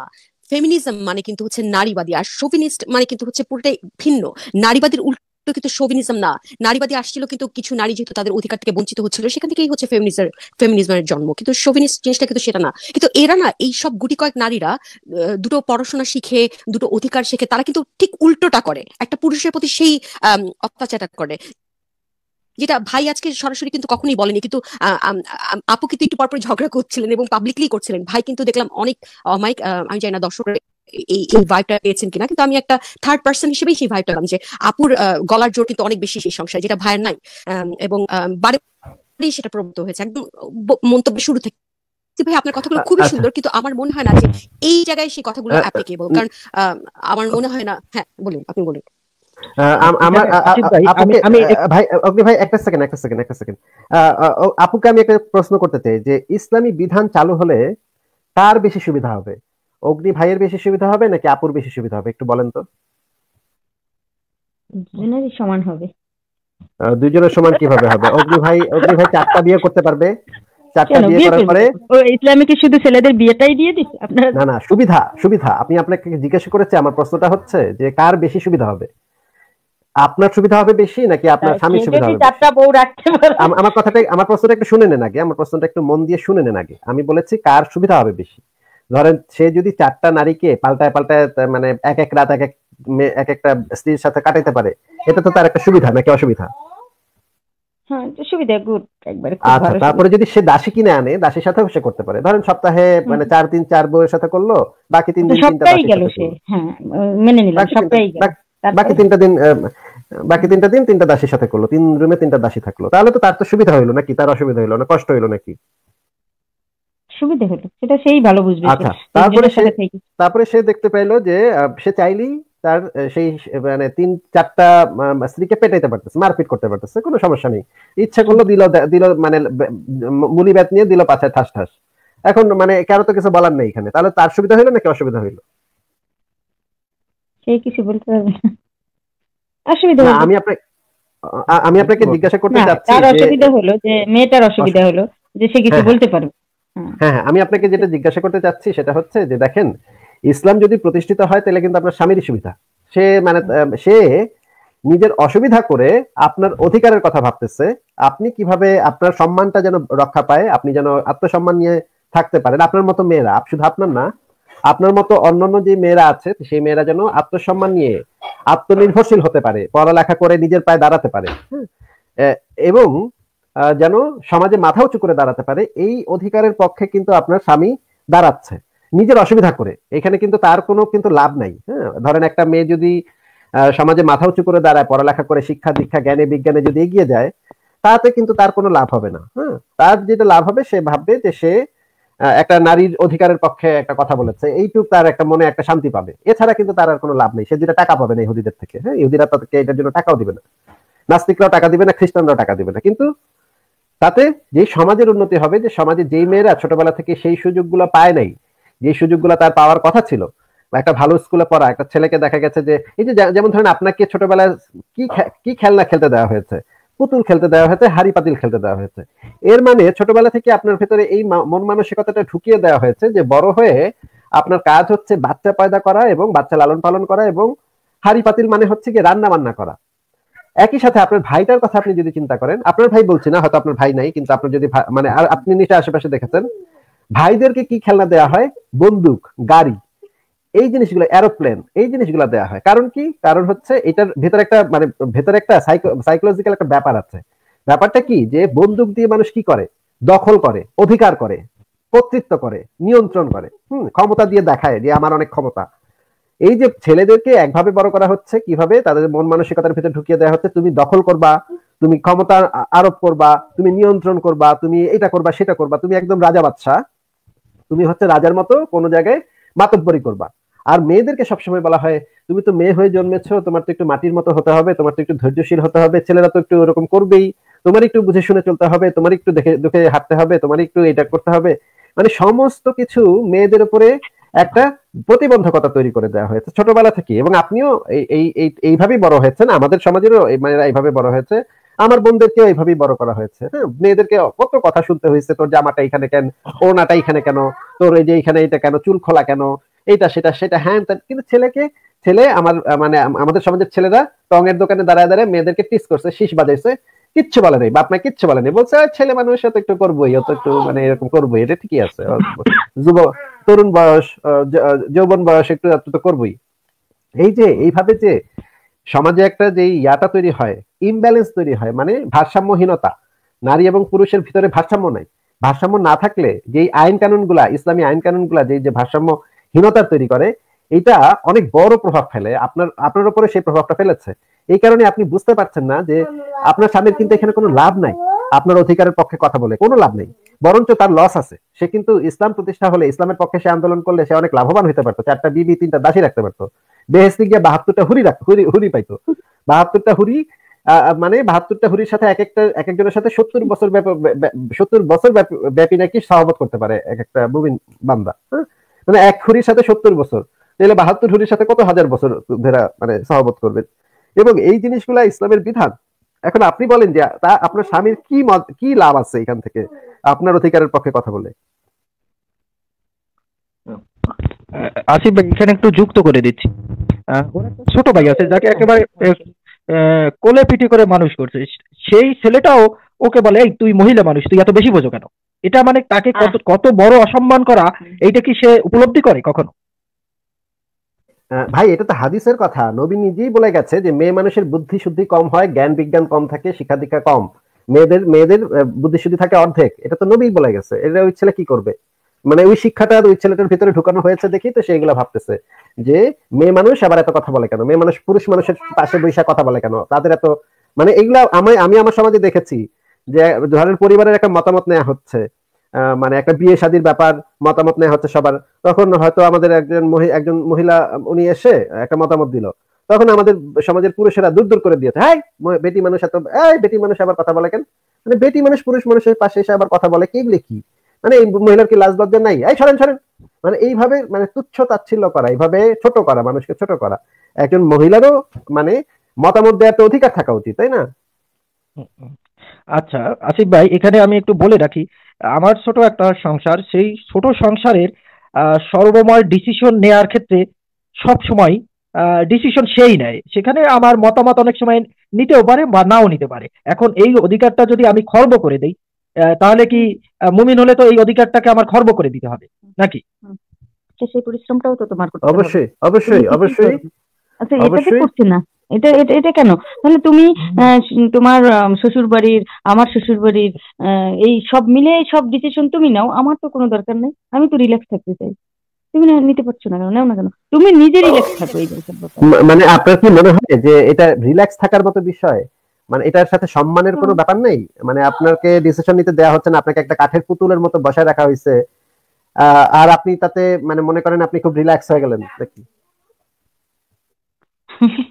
ফেমিনিজম মানে কিন্তু হচ্ছে নারীবাদী আর শোভিনিস্ট মানে কিন্তু হচ্ছে পুরোটাই ভিন্ন নারীবাদীর উল্টো কিন্তু শোভিনিজম না নারীবাদী আসছিল কিন্তু কিছু নারী যেহেতু তাদের অধিকার থেকে বঞ্চিত হচ্ছিল সেখান থেকেই হচ্ছে ফেমিনিজম ফেমিনিজমের জন্ম কিন্তু সোভিনিস্ট জিনিসটা কিন্তু সেটা না কিন্তু এরা না এই সব গুটি কয়েক নারীরা দুটো পড়াশোনা শিখে দুটো অধিকার শিখে তারা কিন্তু ঠিক উল্টোটা করে একটা পুরুষের প্রতি সেই অত্যাচারটা করে যেটা ভাই আজকে সরাসরি কিন্তু কখনোই বলেনি কিন্তু আপু কিন্তু একটু পরপর ঝগড়া করছিলেন এবং পাবলিকলি করছিলেন ভাই কিন্তু দেখলাম অনেক অমাইক আমি জানি না দর্শকরা এই এই ভাইবটা পেয়েছেন কিনা কিন্তু আমি একটা থার্ড পার্সন হিসেবেই সেই ভাইবটা পেলাম যে আপুর গলার জোর কিন্তু অনেক বেশি সেই সংসার যেটা ভাইয়ের নাই এবং বারে সেটা প্রবৃত্ত হয়েছে একদম মন্তব্য শুরু থেকে ভাই আপনার কথাগুলো খুবই আচ্ছা। সুন্দর কিন্তু আমার মনে হয় না যে এই জায়গায় সেই কথাগুলো অ্যাপ্লিকেবল কারণ আমার মনে হয় না হ্যাঁ বলুন আপনি বলুন আচ্ছা, আমার আমি ভাই অগ্নি ভাই একটা সেকেন্ড একটা সেকেন্ড একটা সেকেন্ড আপুকে আমি একটা প্রশ্ন করতে চাই যে ইসলামী বিধান চালু হলে তার বেশি সুবিধা হবে অগ্নি ভাইয়ের বেশি সুবিধা হবে নাকি আপুর বেশি সুবিধা হবে একটু বলেন তো দুজনেরই সমান হবে দুজনের সমান কিভাবে হবে অগ্নি ভাই অগ্নি ভাই চারটা বিয়ে করতে পারবে চারটা বিয়ে করার পরে ইসলামে কি শুধু ছেলেদের বিয়েটাই দিয়ে দিস আপনারা না না সুবিধা সুবিধা আপনি আপনাকে জিজ্ঞাসা করেছে আমার প্রশ্নটা হচ্ছে যে কার বেশি সুবিধা হবে আপনার সুবিধা হবে বেশি নাকি আপনার হ্যাঁ, স্বামীর সুবিধা হবে চারটা বউ রাখতে পারে আমার কথাটা আমার প্রশ্নটা একটু শুনে নেন আগে আমার প্রশ্নটা একটু মন দিয়ে শুনে নেন আগে আমি বলেছি কার সুবিধা হবে বেশি ধরেন সে যদি চারটা নারীকে পাল্টায় পাল্টায় মানে এক এক রাত এক এক এক একটা স্ত্রীর সাথে কাটাইতে পারে এটা তো তার একটা সুবিধা নাকি অসুবিধা হ্যাঁ, সুবিধা গুড একবারে আচ্ছা তারপরে যদি সে দাসী কিনে আনে দাসীর সাথেও সে করতে পারে ধরেন সপ্তাহে মানে চার দিন চার বউয়ের সাথে করলো বাকি তিন দিন তিনটা গেল সে হ্যাঁ মেনে নিলাম সপ্তাহে বাকি তিনটা দিন বাকি তিনটা দিন তিনটা দাসের সাথে করলো তিন রুমে তিনটা দাসী থাকলো তাহলে তো তার তো সুবিধা হইলো নাকি তার অসুবিধা হইলো না কষ্ট হইলো নাকি সুবিধা হলো সেটা সেই ভালো বুঝবে আচ্ছা তারপরে সে তারপরে সে দেখতে পাইলো যে সে চাইলেই তার সেই মানে তিন চারটা স্ত্রীকে পেটাইতে পারতেছে মারপিট করতে পারতেছে কোনো সমস্যা নেই ইচ্ছা করলো দিল দিল মানে মুলি ব্যাত নিয়ে দিল পাছায় ঠাস ঠাস এখন মানে কারো তো কিছু বলার নেই এখানে তাহলে তার সুবিধা হইলো নাকি অসুবিধা হইলো সেই কিছু বলতে পারবে অসুবিধা আমি আপনাকে আমি আপনাকে জিজ্ঞাসা করতে চাচ্ছি তার অসুবিধা হলো যে মেয়েটার অসুবিধা হলো যে সে কিছু হ্যাঁ, হ্যাঁ। বলতে পারবে হ্যাঁ, হ্যাঁ আমি আপনাকে যেটা জিজ্ঞাসা করতে চাচ্ছি সেটা হচ্ছে যে দেখেন ইসলাম যদি প্রতিষ্ঠিত হয় তাহলে কিন্তু আপনার স্বামীর সুবিধা সে মানে সে নিজের অসুবিধা করে আপনার অধিকারের কথা ভাবতেছে আপনি কিভাবে আপনার সম্মানটা যেন রক্ষা পায় আপনি যেন আত্মসম্মান নিয়ে থাকতে পারেন আপনার মতো মেয়েরা শুধু আপনার না আপনার মতো অন্যান্য যে মেয়েরা আছে সেই মেয়েরা যেন আত্মসম্মান নিয়ে আত্মনির্ভরশীল হতে পারে পড়ালেখা করে নিজের পায়ে দাঁড়াতে পারে এবং যেন সমাজে মাথা উঁচু করে দাঁড়াতে পারে এই অধিকারের পক্ষে কিন্তু আপনার স্বামী দাঁড়াচ্ছে নিজের অসুবিধা করে এখানে কিন্তু তার কোনো কিন্তু লাভ নাই হ্যাঁ ধরেন একটা মেয়ে যদি সমাজে মাথা উঁচু করে দাঁড়ায় পড়ালেখা করে শিক্ষা দীক্ষা জ্ঞানে বিজ্ঞানে যদি এগিয়ে যায় তাতে কিন্তু তার কোনো লাভ হবে না হ্যাঁ তার যেটা লাভ হবে সে ভাববে যে সে একটা নারীর অধিকারের পক্ষে একটা কথা বলেছে এইটুক তার একটা মনে একটা শান্তি পাবে এছাড়া কিন্তু তার আর কোনো লাভ নেই সে যেটা টাকা পাবে না ইহুদিদের থেকে হ্যাঁ ইহুদিরা তাদেরকে এটার জন্য টাকাও দিবে না নাস্তিকরাও টাকা দিবে না খ্রিস্টানরাও টাকা দিবে না কিন্তু তাতে যে সমাজের উন্নতি হবে যে সমাজে যেই মেয়েরা ছোটবেলা থেকে সেই সুযোগগুলো পায় নাই যে সুযোগগুলো তার পাওয়ার কথা ছিল একটা ভালো স্কুলে পড়া একটা ছেলেকে দেখা গেছে যে এই যে যেমন ধরেন আপনাকে ছোটবেলায় কি কি খেলনা খেলতে দেওয়া হয়েছে পুতুল খেলতে দেওয়া হয়েছে হাড়ি পাতিল খেলতে দেওয়া হয়েছে এর মানে ছোটবেলা থেকে আপনার ভেতরে এই মন মানসিকতাটা ঢুকিয়ে দেওয়া হয়েছে যে বড় হয়ে আপনার কাজ হচ্ছে বাচ্চা পয়দা করা এবং বাচ্চা লালন পালন করা এবং হাড়ি পাতিল মানে হচ্ছে কি রান্না বান্না করা একই সাথে আপনার ভাইটার কথা আপনি যদি চিন্তা করেন আপনার ভাই বলছি না হয়তো আপনার ভাই নাই কিন্তু আপনার যদি মানে আপনি নিচে আশেপাশে দেখেছেন ভাইদেরকে কি খেলনা দেওয়া হয় বন্দুক গাড়ি এই জিনিসগুলো এরোপ্লেন এই জিনিসগুলো দেওয়া হয় কারণ কি কারণ হচ্ছে এটার ভেতরে একটা মানে ভেতরে একটা সাইকোলজিক্যাল একটা ব্যাপার আছে ব্যাপারটা কি যে বন্দুক দিয়ে মানুষ কি করে দখল করে অধিকার করে কর্তৃত্ব করে নিয়ন্ত্রণ করে হম ক্ষমতা দিয়ে দেখায় যে আমার অনেক ক্ষমতা এই যে ছেলেদেরকে একভাবে বড় করা হচ্ছে কিভাবে তাদের মন মানসিকতার ভিতরে ঢুকিয়ে দেওয়া হচ্ছে তুমি দখল করবা তুমি ক্ষমতা আরোপ করবা তুমি নিয়ন্ত্রণ করবা তুমি এটা করবা সেটা করবা তুমি একদম রাজা বাচ্চা তুমি হচ্ছে রাজার মতো কোনো জায়গায় মাতব্বরি করবা আর মেয়েদেরকে সবসময় বলা হয় তুমি তো মেয়ে হয়ে জন্মেছো তোমার তো একটু মাটির মতো হতে হবে তোমার তো একটু ধৈর্যশীল হতে হবে ছেলেরা তো একটু ওরকম করবেই তোমার একটু বুঝে শুনে চলতে হবে তোমার একটু দেখে দেখে হাঁটতে হবে তোমার একটু এটা করতে হবে মানে সমস্ত কিছু মেয়েদের উপরে একটা প্রতিবন্ধকতা তৈরি করে দেওয়া হয়েছে ছোটবেলা থেকে এবং আপনিও এই এইভাবেই বড় হয়েছেন আমাদের সমাজেরও মানে এইভাবে বড় হয়েছে আমার বোনদেরকেও এইভাবেই বড় করা হয়েছে হ্যাঁ মেয়েদেরকে কত কথা শুনতে হয়েছে তোর জামাটা এখানে কেন ওনাটা এখানে কেন তোর এই যে এখানে এটা কেন চুল খোলা কেন এইটা সেটা সেটা হ্যান ত্যান কিন্তু ছেলেকে ছেলে আমার মানে আমাদের সমাজের ছেলেরা টঙের দোকানে দাঁড়ায় দাঁড়ায় মেয়েদেরকে টিস করছে শীষ বাজাইছে কিচ্ছু বলে নেই বাপমা কিচ্ছু বলে নেই বলছে ছেলে মানুষ সাথে একটু করবোই অত একটু মানে এরকম করবো এটা ঠিকই আছে যুব তরুণ বয়স যৌবন বয়স একটু তো করবোই এই যে এইভাবে যে সমাজে একটা যে ইয়াটা তৈরি হয় ইমব্যালেন্স তৈরি হয় মানে ভারসাম্যহীনতা নারী এবং পুরুষের ভিতরে ভারসাম্য নাই ভারসাম্য না থাকলে যেই আইন কানুন গুলা ইসলামী আইন কানুন গুলা যে ভারসাম্য হীনতার তৈরি করে এটা অনেক বড় প্রভাব ফেলে আপনার আপনার উপরে সেই প্রভাবটা ফেলেছে এই কারণে আপনি বুঝতে পারছেন না যে আপনার স্বামীর কিন্তু এখানে কোনো লাভ নাই আপনার অধিকারের পক্ষে কথা বলে কোনো লাভ নেই বরঞ্চ তার লস আছে সে কিন্তু ইসলাম প্রতিষ্ঠা হলে ইসলামের পক্ষে সে আন্দোলন করলে সে অনেক লাভবান হতে পারতো চারটা বিবি তিনটা দাসী রাখতে পারতো বেহেস্তি গিয়ে বাহাত্তরটা হুরি রাখতো হুরি হুরি পাইতো বাহাত্তরটা হুরি মানে বাহাত্তরটা হুরির সাথে এক একটা এক একজনের সাথে সত্তর বছর সত্তর বছর ব্যাপী নাকি সহমত করতে পারে এক একটা মুমিন বান্দা হ্যাঁ মানে এক হুরির সাথে সত্তর বছর তাহলে বাহাত্তর হুরির সাথে কত হাজার বছর ধরা মানে সহবত করবেন এবং এই জিনিসগুলা ইসলামের বিধান এখন আপনি বলেন যে তা আপনার স্বামীর কি কি লাভ আছে এখান থেকে আপনার অধিকারের পক্ষে কথা বলে আসিফ ভাই এখানে একটু যুক্ত করে দিচ্ছি ছোট ভাই আছে যাকে একেবারে কোলে পিটি করে মানুষ করছে সেই ছেলেটাও ওকে বলে এই তুই মহিলা মানুষ তুই এত বেশি বোঝো কেন এটা মানে তাকে কত কত বড় অসম্মান করা এইটা কি সে উপলব্ধি করে কখনো ভাই এটা তো হাদিসের কথা নবীন নিজেই বলে গেছে যে মেয়ে মানুষের বুদ্ধি শুদ্ধি কম হয় জ্ঞান বিজ্ঞান কম থাকে শিক্ষা দীক্ষা কম মেয়েদের মেয়েদের বুদ্ধি শুদ্ধি থাকে অর্ধেক এটা তো নবী বলে গেছে এটা ওই ছেলে কি করবে মানে ওই শিক্ষাটা ওই ছেলেটার ভিতরে ঢুকানো হয়েছে দেখি তো সেইগুলো ভাবতেছে যে মেয়ে মানুষ আবার এত কথা বলে কেন মেয়ে মানুষ পুরুষ মানুষের পাশে বৈশা কথা বলে কেন তাদের এত মানে এগুলা আমি আমার সমাজে দেখেছি যে ধরেন পরিবারের একটা মতামত নেওয়া হচ্ছে মানে একটা বিয়ে শাদির ব্যাপার মতামত নেওয়া হচ্ছে সবার তখন হয়তো আমাদের একজন একজন মহিলা উনি এসে একটা মতামত দিল তখন আমাদের সমাজের পুরুষেরা দূর দূর করে দিয়েছে হ্যাঁ বেটি মানুষ এত বেটি মানুষ আবার কথা বলে কেন মানে বেটি মানুষ পুরুষ মানুষের পাশে এসে আবার কথা বলে কি কি মানে এই মহিলার কি লাজ লজ্জা নাই এই সরেন সরেন মানে এইভাবে মানে তুচ্ছ তাচ্ছিল্য করা এইভাবে ছোট করা মানুষকে ছোট করা একজন মহিলারও মানে মতামত দেওয়ার তো অধিকার থাকা উচিত তাই না আচ্ছা আসিফ ভাই এখানে আমি একটু বলে রাখি আমার ছোট একটা সংসার সেই ছোট সংসারের সর্বময় ডিসিশন নেয়ার ক্ষেত্রে সব সময় ডিসিশন সেই নেয় সেখানে আমার মতামত অনেক সময় নিতেও পারে বা নাও নিতে পারে এখন এই অধিকারটা যদি আমি খর্ব করে দেই তাহলে কি মুমিন হলে তো এই অধিকারটাকে আমার খর্ব করে দিতে হবে নাকি সেই পরিশ্রমটাও তো তোমার অবশ্যই অবশ্যই অবশ্যই আচ্ছা এটা করছে না এটা এটা এটা কেন তাহলে তুমি তোমার শ্বশুর বাড়ির আমার শ্বশুর বাড়ির এই সব মিলে সব ডিসিশন তুমি নাও আমার তো কোনো দরকার নেই আমি তো রিল্যাক্স থাকতে চাই তুমি নিতে পারছো না কেন নাও না কেন তুমি নিজে রিল্যাক্স থাকো এই মানে আপনার কি মনে হয় যে এটা রিল্যাক্স থাকার মতো বিষয় মানে এটার সাথে সম্মানের কোনো ব্যাপার নেই মানে আপনাকে ডিসিশন নিতে দেয়া হচ্ছে না আপনাকে একটা কাঠের পুতুলের মতো বসায় রাখা হয়েছে আর আপনি তাতে মানে মনে করেন আপনি খুব রিল্যাক্স হয়ে গেলেন নাকি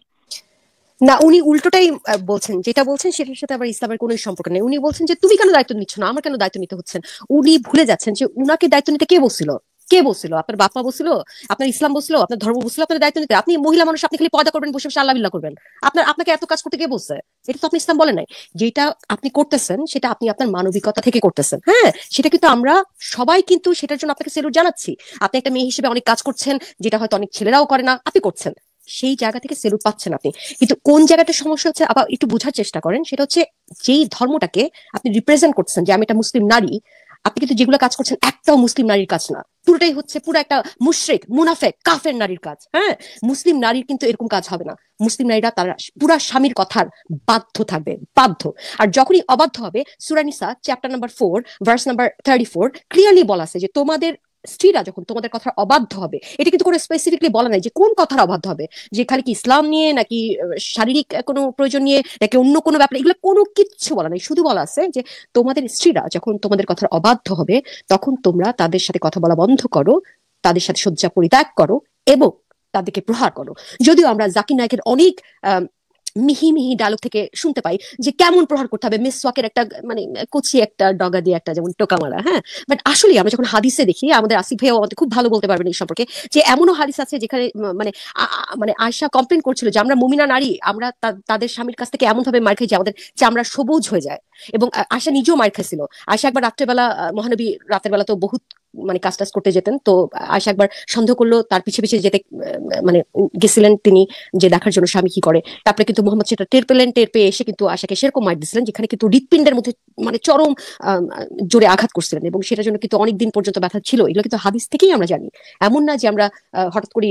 না উনি উল্টোটাই বলছেন যেটা বলছেন সেটার সাথে আবার ইসলামের কোনো সম্পর্ক নেই উনি বলছেন যে তুমি কেন দায়িত্ব নিচ্ছ না আমার কেন দায়িত্ব নিতে হচ্ছে উনি ভুলে যাচ্ছেন যে উনাকে দায়িত্ব নিতে কে বলছিল কে বলছিল আপনার বাপ মা বলছিল আপনার ইসলাম বসছিল আপনার ধর্ম বসলো আপনার দায়িত্ব নিতে আপনি মহিলা মানুষ আপনি খালি পয়দা করবেন বসে বসে আল্লাহ করবেন আপনার আপনাকে এত কাজ করতে কে বলছে এটা তো আপনি ইসলাম বলে নাই যেটা আপনি করতেছেন সেটা আপনি আপনার মানবিকতা থেকে করতেছেন হ্যাঁ সেটা কিন্তু আমরা সবাই কিন্তু সেটার জন্য আপনাকে সেলুট জানাচ্ছি আপনি একটা মেয়ে হিসেবে অনেক কাজ করছেন যেটা হয়তো অনেক ছেলেরাও করে না আপনি করছেন সেই জায়গা থেকে সেলুট পাচ্ছেন আপনি কিন্তু কোন জায়গাটা সমস্যা হচ্ছে আবার একটু বোঝার চেষ্টা করেন সেটা হচ্ছে যেই ধর্মটাকে আপনি রিপ্রেজেন্ট করছেন যে আমি একটা মুসলিম নারী আপনি কিন্তু যেগুলো কাজ করছেন একটাও মুসলিম নারীর কাজ না পুরোটাই হচ্ছে পুরো একটা মুশরিক মুনাফেক কাফের নারীর কাজ হ্যাঁ মুসলিম নারীর কিন্তু এরকম কাজ হবে না মুসলিম নারীরা তারা পুরা স্বামীর কথার বাধ্য থাকবে বাধ্য আর যখনই অবাধ্য হবে সুরানিসা chapter number four verse number thirty four clearly বলা আছে যে তোমাদের স্ত্রীরা যখন তোমাদের কথার অবাধ্য হবে এটা কিন্তু কোনো স্পেসিফিকলি বলা নাই যে কোন কথার অবাধ্য হবে যে খালি কি ইসলাম নিয়ে নাকি শারীরিক কোনো প্রয়োজন নিয়ে নাকি অন্য কোনো ব্যাপারে এগুলো কোনো কিচ্ছু বলা নাই শুধু বলা আছে যে তোমাদের স্ত্রীরা যখন তোমাদের কথার অবাধ্য হবে তখন তোমরা তাদের সাথে কথা বলা বন্ধ করো তাদের সাথে শয্যা পরিত্যাগ করো এবং তাদেরকে প্রহার করো যদিও আমরা জাকির নায়কের অনেক আহ মিহি মিহি ডায়লগ থেকে শুনতে পাই যে কেমন প্রহার করতে হবে মিস ওয়াকের একটা মানে কচি একটা ডগা দিয়ে একটা যেমন টোকা মারা হ্যাঁ বাট আসলে আমরা যখন হাদিসে দেখি আমাদের আসিফ ভাইও আমাদের খুব ভালো বলতে পারবেন এই সম্পর্কে যে এমনও হাদিস আছে যেখানে মানে মানে আয়সা কমপ্লেন করছিল যে আমরা মুমিনা নারী আমরা তাদের স্বামীর কাছ থেকে এমন ভাবে মার খাই যে আমাদের চামড়া সবুজ হয়ে যায় এবং আশা নিজেও মার খাইছিল আশা একবার রাত্রেবেলা মহানবী রাতের বেলা তো বহুত মানে কাজ টাজ করতে যেতেন তো আয়সা একবার সন্দেহ করলো তার পিছিয়ে পিছিয়ে যেতে মানে গেছিলেন তিনি যে দেখার জন্য স্বামী কি করে তারপরে কিন্তু মোহাম্মদ সেটা টের পেলেন টের পেয়ে এসে কিন্তু আশাকে সেরকম মার দিছিলেন যেখানে কিন্তু হৃৎপিণ্ডের মধ্যে মানে চরম জোরে আঘাত করছিলেন এবং সেটার জন্য কিন্তু অনেকদিন পর্যন্ত ব্যথা ছিল এগুলো কিন্তু হাদিস থেকেই আমরা জানি এমন না যে আমরা হঠাৎ করে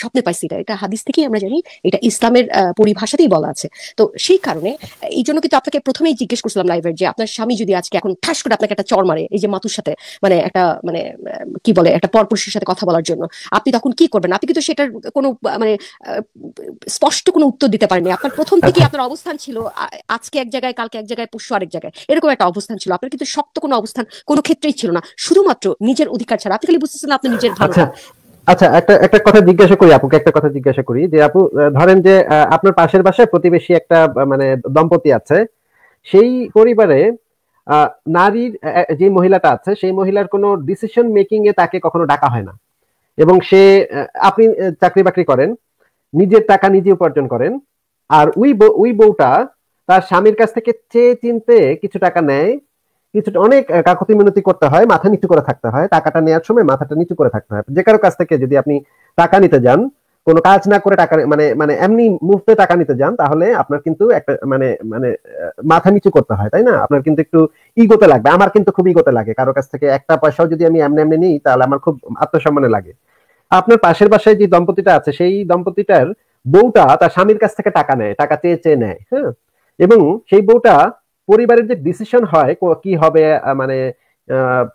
স্বপ্নে পাইছি এটা এটা হাদিস থেকেই আমরা জানি এটা ইসলামের পরিভাষাতেই বলা আছে তো সেই কারণে এই জন্য কিন্তু আপনাকে প্রথমেই জিজ্ঞেস করছিলাম লাইভের যে আপনার স্বামী যদি আজকে এখন ঠাস করে আপনাকে একটা চর মারে এই যে মাতুর সাথে মানে একটা মানে মানে কি বলে একটা পরপুরুষের সাথে কথা বলার জন্য আপনি তখন কি করবেন আপনি কিন্তু সেটার কোনো মানে স্পষ্ট কোনো উত্তর দিতে পারেননি আপনার প্রথম থেকে আপনার অবস্থান ছিল আজকে এক জায়গায় কালকে এক জায়গায় পুষ্য আরেক জায়গায় এরকম একটা অবস্থান ছিল আপনার কিন্তু শক্ত কোনো অবস্থান কোনো ক্ষেত্রেই ছিল না শুধুমাত্র নিজের অধিকার ছাড়া আপনি খালি বুঝতেছেন আপনি নিজের ভালো আচ্ছা, আচ্ছা একটা একটা কথা জিজ্ঞাসা করি আপুকে একটা কথা জিজ্ঞাসা করি যে আপু ধরেন যে আপনার পাশের বাসায় প্রতিবেশী একটা মানে দম্পতি আছে সেই পরিবারে নারীর যে মহিলাটা আছে সেই মহিলার কোনো ডিসিশন মেকিং এ তাকে কখনো ডাকা হয় না এবং সে আপনি চাকরি বাকরি করেন নিজের টাকা নিজে উপার্জন করেন আর ওই ওই বউটা তার স্বামীর কাছ থেকে চেয়ে চিনতে কিছু টাকা নেয় কিছুটা অনেক কাকতি মিনতি করতে হয় মাথা নিচু করে থাকতে হয় টাকাটা নেওয়ার সময় মাথাটা নিচু করে থাকতে হয় যে কারো কাছ থেকে যদি আপনি টাকা নিতে যান কোনো কাজ না করে টাকা মানে মানে এমনি মুফতে টাকা নিতে যান তাহলে আপনার কিন্তু একটা মানে মানে মাথা নিচু করতে হয় তাই না আপনার কিন্তু একটু ইগোতে লাগবে আমার কিন্তু খুব ইগোতে লাগে কারো কাছ থেকে একটা পয়সাও যদি আমি এমনি এমনি নিই তাহলে আমার খুব আত্মসম্মানে লাগে আপনার পাশের বাসায় যে দম্পতিটা আছে সেই দম্পতিটার বউটা তার স্বামীর কাছ থেকে টাকা নেয় টাকা চেয়ে চেয়ে নেয় হ্যাঁ এবং সেই বউটা পরিবারের যে ডিসিশন হয় কি হবে মানে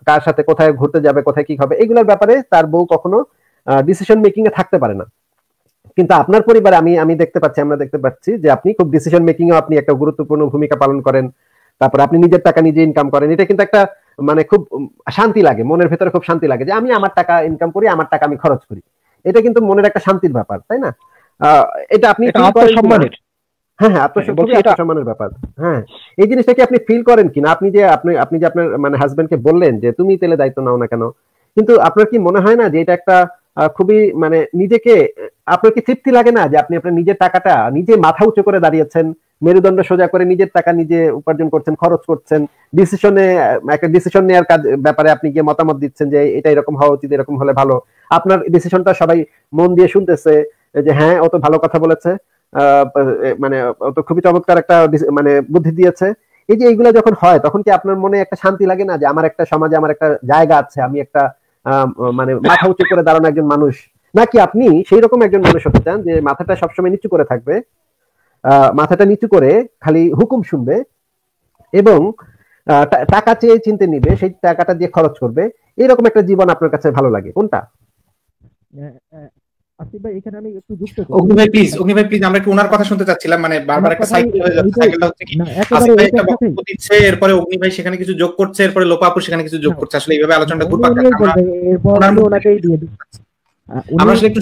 কার সাথে কোথায় ঘুরতে যাবে কোথায় কি হবে এগুলোর ব্যাপারে তার বউ কখনো ডিসিশন মেকিং এ থাকতে পারে না কিন্তু আপনার পরিবারে আমি আমি দেখতে পাচ্ছি আমরা দেখতে পাচ্ছি যে আপনি খুব ডিসিশন মেকিং আপনি একটা গুরুত্বপূর্ণ ভূমিকা পালন করেন তারপর আপনি নিজের টাকা নিজে ইনকাম করেন এটা কিন্তু একটা মানে খুব শান্তি লাগে মনের ভেতরে খুব শান্তি লাগে যে আমি আমার টাকা ইনকাম করি আমার টাকা আমি খরচ করি এটা কিন্তু মনের একটা শান্তির ব্যাপার তাই না এটা আপনি সম্মানের হ্যাঁ হ্যাঁ আত্মসম্মানের ব্যাপার হ্যাঁ এই জিনিসটা কি আপনি ফিল করেন কিনা আপনি যে আপনি আপনি যে আপনার মানে হাজবেন্ডকে বললেন যে তুমি তেলে দায়িত্ব নাও না কেন কিন্তু আপনার কি মনে হয় না যে এটা একটা খুবই মানে নিজেকে আপনার কি তৃপ্তি লাগে না যে আপনি আপনার নিজের টাকাটা নিজে মাথা উঁচু করে দাঁড়িয়েছেন মেরুদণ্ড সোজা করে নিজের টাকা নিজে উপার্জন করছেন খরচ করছেন ডিসিশনে একটা ডিসিশন নেওয়ার কাজ ব্যাপারে আপনি গিয়ে মতামত দিচ্ছেন যে এটা এরকম হওয়া উচিত এরকম হলে ভালো আপনার ডিসিশনটা সবাই মন দিয়ে শুনতেছে যে হ্যাঁ অত ভালো কথা বলেছে মানে অত খুবই চমৎকার একটা মানে বুদ্ধি দিয়েছে এই যে এইগুলো যখন হয় তখন কি আপনার মনে একটা শান্তি লাগে না যে আমার একটা সমাজে আমার একটা জায়গা আছে আমি একটা মানে মাথা উঁচু করে দাঁড়ানো একজন মানুষ নাকি আপনি সেই রকম একজন মানুষ হতে চান যে মাথাটা সবসময় নিচু করে থাকবে মাথাটা নিচু করে খালি হুকুম শুনবে এবং টাকা চেয়ে চিনতে নিবে সেই টাকাটা দিয়ে খরচ করবে এরকম একটা জীবন আপনার কাছে ভালো লাগে কোনটা আসিফ ভাই এখানে আমি একটু যুক্ত করি ভাই প্লিজ অগ্নি ভাই প্লিজ আমরা ওনার কথা শুনতে চাচ্ছিলাম মানে বারবার একটা সাইকেল হয়ে যাচ্ছে সাইকেলটা হচ্ছে কি আসিফ ভাই একটা বক্তব্য দিচ্ছে এরপরে ভাই সেখানে কিছু যোগ করছে এরপরে লোপাপুর সেখানে কিছু যোগ করছে আসলে এইভাবে আলোচনাটা ঘুরপাক খাচ্ছে ওনাকেই দিয়ে দিই আমরা একটু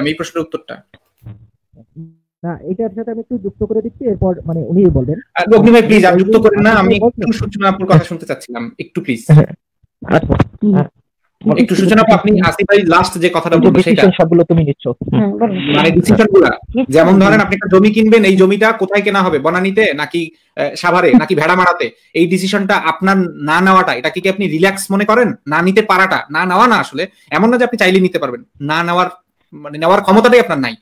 আমি এই প্রশ্নের উত্তরটা না এটার সাথে আমি একটু যুক্ত করে দিচ্ছি এরপর মানে উনি বলবেন অগ্নি ভাই প্লিজ যুক্ত করেন না আমি একটু সূচনাপুর কথা শুনতে চাচ্ছিলাম একটু প্লিজ হ্যাঁ, আচ্ছা একটু সূচনা আপনি আসিফ ভাই লাস্ট যে কথাটা বলবো সেটা সবগুলো তুমি নিচ্ছ মানে ডিসিশনগুলো যেমন ধরেন আপনি একটা জমি কিনবেন এই জমিটা কোথায় কেনা হবে বনানিতে নাকি সাভারে নাকি ভেড়া মারাতে এই ডিসিশনটা আপনার না নেওয়াটা এটা কি আপনি রিল্যাক্স মনে করেন না নিতে পারাটা না নেওয়া না আসলে এমন না যে আপনি চাইলে নিতে পারবেন না নেওয়ার মানে নেওয়ার ক্ষমতাটাই আপনার নাই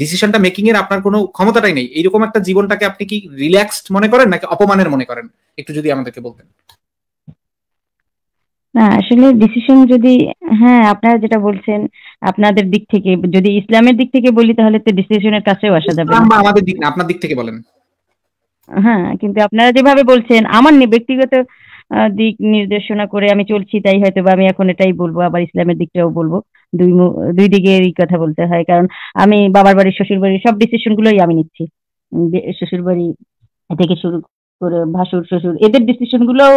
ডিসিশনটা মেকিং এর আপনার কোনো ক্ষমতাটাই নেই এইরকম একটা জীবনটাকে আপনি কি রিল্যাক্সড মনে করেন নাকি অপমানের মনে করেন একটু যদি আমাদেরকে বলতেন হ্যাঁ আসলে ডিসিশন যদি হ্যাঁ আপনারা যেটা বলছেন আপনাদের দিক থেকে যদি ইসলামের দিক থেকে বলি তাহলে তো ডিসিশনের কাছেও আসা যাবে আমাদের দিক না আপনার দিক থেকে বলেন হ্যাঁ কিন্তু আপনারা যেভাবে বলছেন আমার ব্যক্তিগত দিক নির্দেশনা করে আমি চলছি তাই হয়তো বা আমি এখন এটাই বলবো আবার ইসলামের দিকটাও বলবো দুই দুই এই কথা বলতে হয় কারণ আমি বাবার বাড়ি শ্বশুর বাড়ির সব ডিসিশন গুলোই আমি নিচ্ছি শ্বশুর বাড়ি থেকে শুরু করে ভাসুর শ্বশুর এদের ডিসিশন গুলোও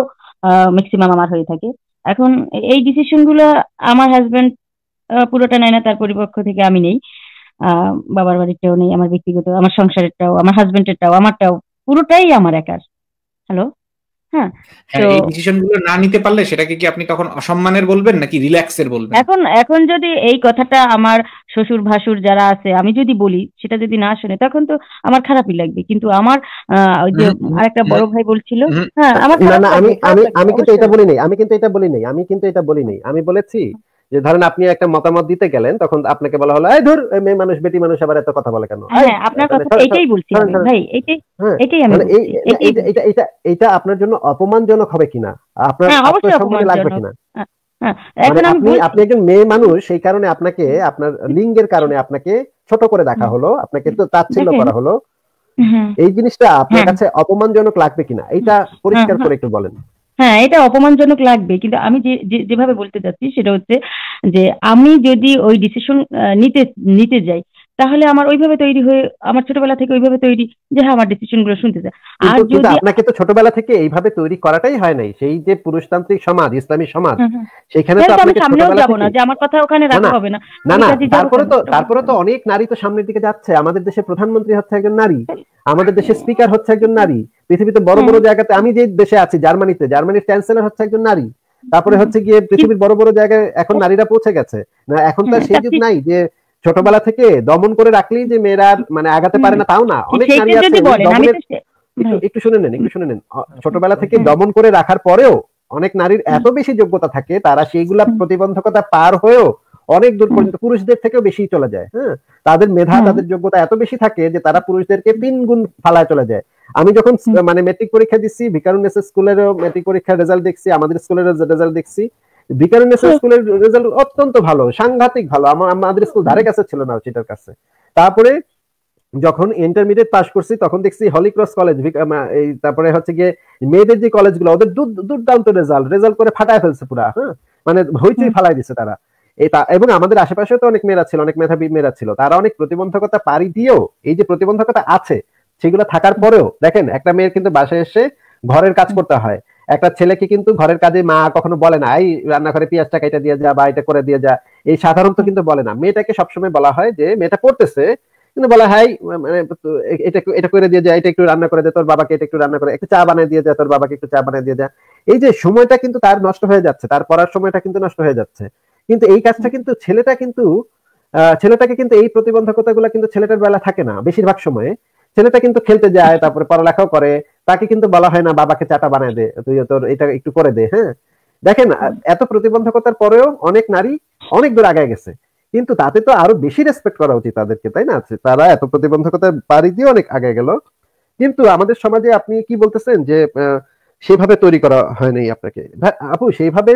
ম্যাক্সিমাম আমার হয়ে থাকে এখন এই ডিসিশন গুলো আমার হাজব্যান্ড পুরোটা নেয় না তার পরিপক্ষ থেকে আমি নেই বাবার বাড়িরটাও নেই আমার ব্যক্তিগত আমার সংসারেরটাও আমার হাজবেন্ডেরটাও আমারটাও পুরোটাই আমার একার হ্যালো হ্যাঁ ডিসিশন হ্যাঁ, গুলো না নিতে পারলে সেটাকে কি আপনি তখন অসম্মানের বলবেন নাকি বলবেন এখন এখন যদি এই কথাটা আমার শ্বশুর ভাসুর যারা আছে আমি যদি বলি সেটা যদি না শুনে তখন তো আমার খারাপই লাগবে কিন্তু আমার যে আরেকটা বড় ভাই বলছিল হ্যাঁ আমি আমি আমি কিন্তু এটা বলি নাই আমি কিন্তু এটা বলি নাই আমি কিন্তু এটা বলি নাই আমি বলেছি যে ধরেন আপনি একটা মতামত দিতে গেলেন তখন আপনাকে বলা হলো এই ধর মেয়ে মানুষ বেটি মানুষ আবার এত কথা বলে কেন হ্যাঁ, হ্যাঁ, আপনার কথা এটাই বলছি ভাই এটাই হ্যাঁ, এটাই আমি মানে এটা এটা এটা আপনার জন্য অপমানজনক হবে কিনা আপনার লাগবে কিনা মানে আপনি একজন মেয়ে মানুষ সেই কারণে আপনাকে আপনার লিঙ্গের কারণে আপনাকে ছোট করে দেখা হলো আপনাকে তো তাচ্ছিল্য করা হলো এই জিনিসটা আপনার কাছে অপমানজনক লাগবে কিনা এটা পরিষ্কার করে একটু বলেন হ্যাঁ এটা অপমানজনক লাগবে কিন্তু আমি যে যেভাবে বলতে চাচ্ছি সেটা হচ্ছে যে আমি যদি ওই ডিসিশন নিতে নিতে যাই তাহলে আমার ওইভাবে তৈরি হয়ে আমার ছোটবেলা থেকে ওইভাবে তৈরি যে হ্যাঁ আমার ডিসিশন গুলো শুনতে চাই আর যদি আপনাকে তো ছোটবেলা থেকে এইভাবে তৈরি করাটাই হয় নাই সেই যে পুরুষতান্ত্রিক সমাজ ইসলামী সমাজ সেখানে তো আপনাকে সামনেও যাব না যে আমার কথা ওখানে রাখা হবে না না না তারপরে তো তারপরে তো অনেক নারী তো সামনের দিকে যাচ্ছে আমাদের দেশে প্রধানমন্ত্রী হচ্ছে একজন নারী আমাদের দেশে হ্যাঁ। স্পিকার হচ্ছে একজন নারী পৃথিবীতে বড় বড় জায়গাতে আমি যে দেশে আছি জার্মানিতে জার্মানির চ্যান্সেলর হচ্ছে একজন নারী তারপরে হচ্ছে গিয়ে পৃথিবীর বড় বড় জায়গায় এখন নারীরা পৌঁছে গেছে না এখন তো সেই যুগ নাই যে ছোটবেলা থেকে দমন করে রাখলি যে মেয়েরা মানে আগাতে পারে না তাও না অনেক নারী আছে একটু শুনে নেন একটু শুনে নেন ছোটবেলা থেকে দমন করে রাখার পরেও অনেক নারীর এত বেশি যোগ্যতা থাকে তারা সেইগুলা প্রতিবন্ধকতা পার হয়েও অনেক দূর পর্যন্ত পুরুষদের থেকেও বেশি চলে যায় হ্যাঁ তাদের মেধা তাদের যোগ্যতা এত বেশি থাকে যে তারা পুরুষদেরকে তিন গুণ ফালায় চলে যায় আমি যখন মানে মেট্রিক পরীক্ষা দিচ্ছি ভিকারুনেস স্কুলের মেট্রিক পরীক্ষার রেজাল্ট দেখছি আমাদের স্কুলের রেজাল্ট দেখছি ভিকারুনেস স্কুলের রেজাল্ট অত্যন্ত ভালো সাংঘাতিক ভালো আমার আমাদের স্কুল ধারে কাছে ছিল না সেটার কাছে তারপরে যখন ইন্টারমিডিয়েট পাস করছি তখন দেখছি হলি ক্রস কলেজ এই তারপরে হচ্ছে গিয়ে মেয়েদের যে কলেজগুলো ওদের দুর্দান্ত রেজাল্ট রেজাল্ট করে ফাটায় ফেলছে পুরা হ্যাঁ মানে হইচই ফালাই দিছে তারা এবং আমাদের আশেপাশে তো অনেক মেয়েরা ছিল অনেক মেধাবী মেয়েরা ছিল তারা অনেক প্রতিবন্ধকতা পারি দিয়েও এই যে প্রতিবন্ধকতা আছে সেগুলো থাকার পরেও দেখেন একটা মেয়ের কিন্তু বাসায় এসে ঘরের কাজ করতে হয় একটা ছেলেকে কিন্তু ঘরের কাজে মা কখনো বলে না এই রান্নাঘরে পেঁয়াজটা কেটে দিয়ে যা বা এটা করে দিয়ে যা এই সাধারণত কিন্তু বলে না মেয়েটাকে সবসময় বলা হয় যে মেয়েটা পড়তেছে কিন্তু বলা হয় মানে এটা এটা করে দিয়ে যা এটা একটু রান্না করে দেয় তোর বাবাকে এটা একটু রান্না করে একটু চা বানিয়ে দিয়ে যা তোর বাবাকে একটু চা বানিয়ে দিয়ে যা এই যে সময়টা কিন্তু তার নষ্ট হয়ে যাচ্ছে তার পড়ার সময়টা কিন্তু নষ্ট হয়ে যাচ্ছে কিন্তু এই কাজটা কিন্তু ছেলেটা কিন্তু ছেলেটাকে কিন্তু এই প্রতিবন্ধকতা গুলা কিন্তু ছেলেটার বেলা থাকে না বেশিরভাগ সময়ে ছেলেটা কিন্তু খেলতে যায় তারপরে পড়ালেখাও করে তাকে কিন্তু বলা হয় না বাবাকে চাটা বানায় দে তুই তোর এটা একটু করে দে হ্যাঁ দেখেন এত প্রতিবন্ধকতার পরেও অনেক নারী অনেক দূর আগায় গেছে কিন্তু তাতে তো আরো বেশি রেসপেক্ট করা উচিত তাদেরকে তাই না আচ্ছা, তারা এত প্রতিবন্ধকতার পারি দিয়ে অনেক আগে গেল কিন্তু আমাদের সমাজে আপনি কি বলতেছেন যে সেভাবে তৈরি করা হয়নি আপনাকে আপু সেইভাবে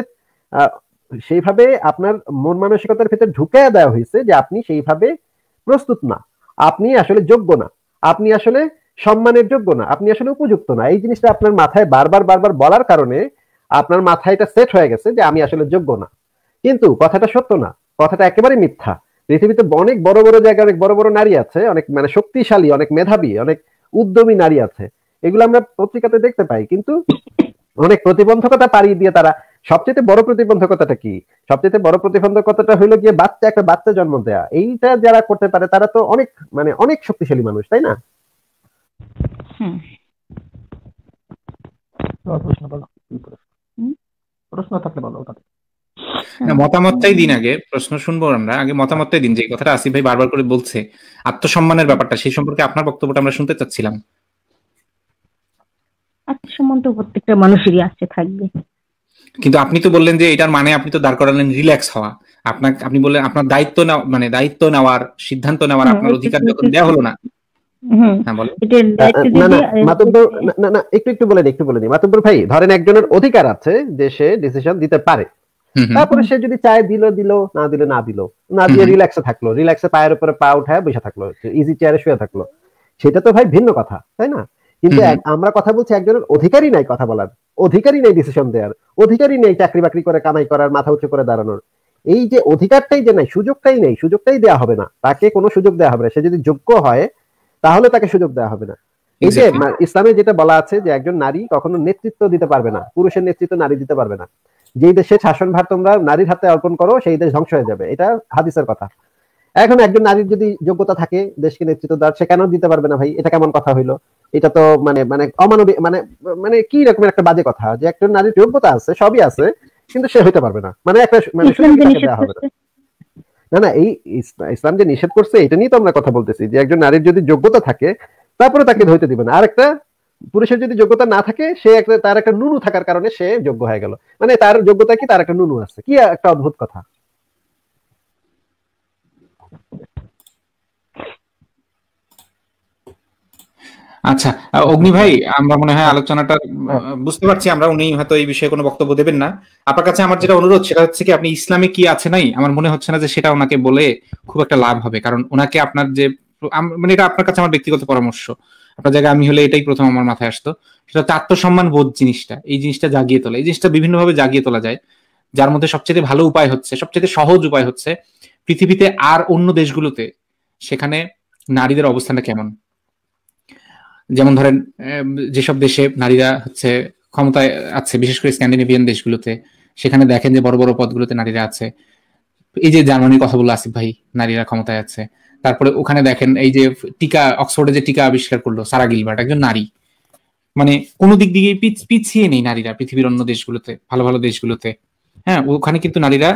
সেইভাবে আপনার মন মানসিকতার ভেতর ঢুকাইয়া দেওয়া হয়েছে যে আপনি সেইভাবে প্রস্তুত না আপনি আসলে যোগ্য না আপনি আসলে সম্মানের যোগ্য না আপনি আসলে উপযুক্ত না এই জিনিসটা আপনার মাথায় বারবার বারবার বলার কারণে আপনার মাথায় এটা সেট হয়ে গেছে যে আমি আসলে যোগ্য না কিন্তু কথাটা সত্য না কথাটা একেবারে মিথ্যা পৃথিবীতে অনেক বড় বড় জায়গায় অনেক বড় বড় নারী আছে অনেক মানে শক্তিশালী অনেক মেধাবী অনেক উদ্যমী নারী আছে এগুলো আমরা পত্রিকাতে দেখতে পাই কিন্তু অনেক মানে প্রতিবন্ধকতা পাড়িয়ে দিয়ে তারা সবচেয়ে বড় প্রতিবন্ধকতাটা কি সবচেয়ে বড় প্রতিবন্ধকতাটা হইলো গিয়ে বাচ্চা একটা বাচ্চা জন্ম দেয়া এইটা যারা করতে পারে তারা তো অনেক মানে অনেক শক্তিশালী মানুষ তাই না মতামতটাই দিন আগে প্রশ্ন শুনবো আমরা আগে মতামতটাই দিন যে কথাটা আসিফ ভাই বারবার করে বলছে আত্মসম্মানের ব্যাপারটা সেই সম্পর্কে আপনার বক্তব্যটা আমরা শুনতে চাচ্ছিলাম আত্মসম্মান তো প্রত্যেকটা মানুষেরই আসছে থাকবে কিন্তু আপনি তো বললেন যে এটার মানে আপনি তো দাঁড় করালেন রিল্যাক্স হওয়া আপনার আপনি বললেন আপনার দায়িত্ব নেওয়া মানে দায়িত্ব নেওয়ার সিদ্ধান্ত নেওয়ার হ্যাঁ, আপনার অধিকার যখন দেওয়া হলো হ্যাঁ, হ্যাঁ। না একটু একটু বলে একটু বলে মাতব্বর ভাই ধরেন একজনের অধিকার আছে যে সে ডিসিশন দিতে পারে তারপরে সে যদি চায় দিল দিল না দিলে না দিল না দিয়ে রিল্যাক্সে থাকলো রিল্যাক্সে পায়ের উপরে পা উঠায় বসে থাকলো ইজি চেয়ারে শুয়ে থাকলো সেটা তো ভাই ভিন্ন কথা তাই না কিন্তু আমরা কথা বলছি একজনের অধিকারই নাই কথা বলার অধিকারই নাই ডিসিশন দেওয়ার অধিকারই নেই চাকরি বাকরি করে কামাই করার মাথা উঁচু করে দাঁড়ানোর এই যে অধিকারটাই যে নাই সুযোগটাই নেই সুযোগটাই দেওয়া হবে না তাকে কোনো সুযোগ দেওয়া হবে না সে যদি যোগ্য হয় তাহলে তাকে সুযোগ দেওয়া হবে না এই যে ইসলামে যেটা বলা আছে যে একজন নারী কখনো নেতৃত্ব দিতে পারবে না পুরুষের নেতৃত্ব নারী দিতে পারবে না যেই দেশের শাসনভার তোমরা নারীর হাতে অর্পণ করো সেই দেশ ধ্বংস হয়ে যাবে এটা হাদিসের কথা এখন একজন নারীর যদি যোগ্যতা থাকে দেশকে নেতৃত্ব দেওয়ার সে কেন দিতে পারবে না ভাই এটা কেমন কথা হইলো এটা তো মানে মানে অমানবিক মানে মানে কি রকমের একটা বাজে কথা যে একটা নারীর যোগ্যতা আছে সবই আছে কিন্তু সে হইতে পারবে না মানে একটা মানে না না না এই ইসলাম যে নিষেধ করছে এটা নিয়ে তো আমরা কথা বলতেছি যে একজন নারীর যদি যোগ্যতা থাকে তারপরে তাকে ধরতে দিবে না আর একটা পুরুষের যদি যোগ্যতা না থাকে সে একটা তার একটা নুনু থাকার কারণে সে যোগ্য হয়ে গেল মানে তার যোগ্যতা কি তার একটা নুনু আছে কি একটা অদ্ভুত কথা আচ্ছা অগ্নি ভাই আমরা মনে হয় আলোচনাটা বুঝতে পারছি আমরা উনি হয়তো এই বিষয়ে কোনো বক্তব্য দেবেন না আপনার কাছে আমার যেটা অনুরোধ সেটা হচ্ছে কি আপনি ইসলামে কি আছে নাই আমার মনে হচ্ছে না যে সেটা ওনাকে বলে খুব একটা লাভ হবে কারণ ওনাকে আপনার যে মানে এটা আপনার কাছে আমার ব্যক্তিগত পরামর্শ আপনার জায়গায় আমি হলে এটাই প্রথম আমার মাথায় আসতো সেটা হচ্ছে আত্মসম্মান বোধ জিনিসটা এই জিনিসটা জাগিয়ে তোলা এই জিনিসটা বিভিন্ন ভাবে জাগিয়ে তোলা যায় যার মধ্যে সবচেয়ে ভালো উপায় হচ্ছে সবচেয়ে সহজ উপায় হচ্ছে পৃথিবীতে আর অন্য দেশগুলোতে সেখানে নারীদের অবস্থানটা কেমন যেমন ধরেন যেসব দেশে নারীরা হচ্ছে ক্ষমতায় আছে বিশেষ করে স্ক্যান্ডিনেভিয়ান দেশগুলোতে সেখানে দেখেন যে বড় বড় পদগুলোতে নারীরা আছে এই যে জার্মানির কথা বললো আসিফ ভাই নারীরা ক্ষমতায় আছে তারপরে ওখানে দেখেন এই যে টিকা অক্সফোর্ডে যে টিকা আবিষ্কার করলো সারা গিলবার্ট একজন নারী মানে কোনো দিক দিয়ে পিছিয়ে নেই নারীরা পৃথিবীর অন্য দেশগুলোতে ভালো ভালো দেশগুলোতে হ্যাঁ ওখানে কিন্তু নারীরা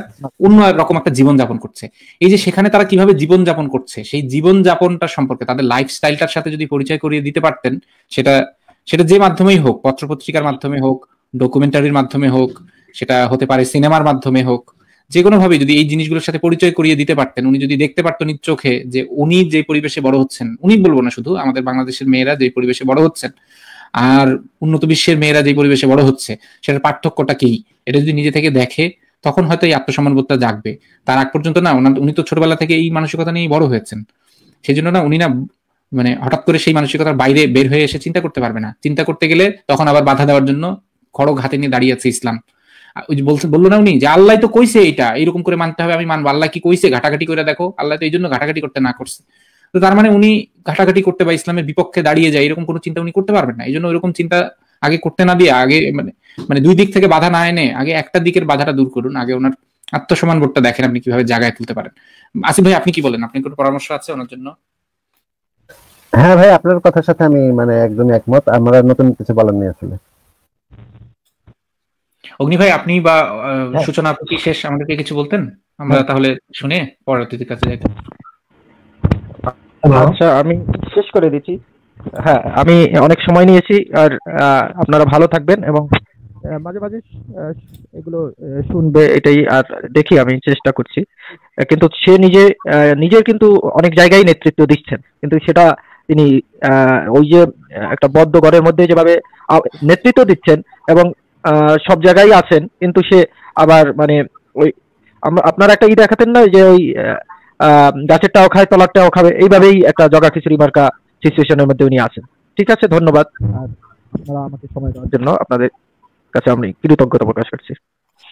অন্য রকম একটা জীবন যাপন করছে এই যে সেখানে তারা কিভাবে জীবন যাপন করছে সেই জীবন যাপনটা সম্পর্কে তাদের লাইফস্টাইলটার সাথে যদি পরিচয় করিয়ে দিতে পারতেন সেটা সেটা যে মাধ্যমেই হোক পত্রপত্রিকার মাধ্যমে হোক ডকুমেন্টারির মাধ্যমে হোক সেটা হতে পারে সিনেমার মাধ্যমে হোক যে কোনো ভাবে যদি এই জিনিসগুলোর সাথে পরিচয় করিয়ে দিতে পারতেন উনি যদি দেখতে পারতেন চোখে যে উনি যে পরিবেশে বড় হচ্ছেন উনি বলবো না শুধু আমাদের বাংলাদেশের মেয়েরা যে পরিবেশে বড় হচ্ছেন আর উন্নত বিশ্বের মেয়েরা যে পরিবেশে বড় হচ্ছে সেটার পার্থক্যটা কি এটা যদি নিজে থেকে দেখে তখন হয়তো এই আত্মসম্মানবোধটা জাগবে তার আগ পর্যন্ত না ওনার উনি তো ছোটবেলা থেকে এই মানসিকতা নিয়েই বড় হয়েছেন সেই জন্য না উনি না মানে হঠাৎ করে সেই মানসিকতার বাইরে বের হয়ে এসে চিন্তা করতে পারবে না চিন্তা করতে গেলে তখন আবার বাধা দেওয়ার জন্য খড়গ হাতে নিয়ে দাঁড়িয়ে আছে ইসলাম বললো না উনি যে আল্লাহ তো কইছে এটা এরকম করে মানতে হবে আমি মানবো আল্লাহ কি কইছে ঘাটাঘাটি করে দেখো আল্লাহ তো এই জন্য ঘাটাঘাটি করতে না করছে তো তার মানে উনি ঘাটাঘাটি করতে বা ইসলামের বিপক্ষে দাঁড়িয়ে যায় এরকম কোনো চিন্তা উনি করতে পারবেন না এই জন্য এরকম চিন্তা আগে করতে না দিয়ে আগে মানে মানে দুই দিক থেকে বাধা না এনে আগে একটা দিকের বাধাটা দূর করুন আগে ওনার আত্মসমান বোধটা দেখেন আপনি কিভাবে জায়গায় তুলতে পারেন আসিফ ভাই আপনি কি বলেন আপনি কোনো পরামর্শ আছে ওনার জন্য হ্যাঁ ভাই আপনার কথার সাথে আমি মানে একদম একমত আমরা নতুন কিছু বলার নেই আসলে অগ্নি ভাই আপনি বা হ্যাঁ। সূচনা আপনি শেষ আমাদেরকে কিছু বলতেন আমরা হ্যাঁ। তাহলে শুনে পরবর্তীতে কাছে যাই আচ্ছা আমি শেষ করে দিচ্ছি হ্যাঁ আমি অনেক সময় নিয়েছি আর আপনারা ভালো থাকবেন এবং মাঝে মাঝে এগুলো শুনবে এটাই আর দেখি আমি চেষ্টা করছি কিন্তু সে নিজে নিজের কিন্তু অনেক জায়গায় নেতৃত্ব দিচ্ছেন কিন্তু সেটা তিনি ওই যে একটা বদ্ধ ঘরের মধ্যে যেভাবে নেতৃত্ব দিচ্ছেন এবং সব জায়গায় আছেন কিন্তু সে আবার মানে ওই আপনারা একটা ই দেখাতেন না যে ওই টাও খায় টাও খাবে এইভাবেই একটা জগা খিচুড়ি মার্কা সিচুয়েশনের মধ্যে উনি আছেন ঠিক আছে ধন্যবাদ আমাকে সময় দেওয়ার জন্য আপনাদের কাছে আমি কৃতজ্ঞতা প্রকাশ করছি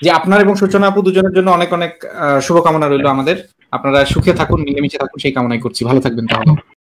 যে আপনার এবং সূচনা আপু দুজনের জন্য অনেক অনেক শুভকামনা রইল আমাদের আপনারা সুখে থাকুন মিলেমিশে থাকুন সেই কামনাই করছি ভালো থাকবেন তাহলে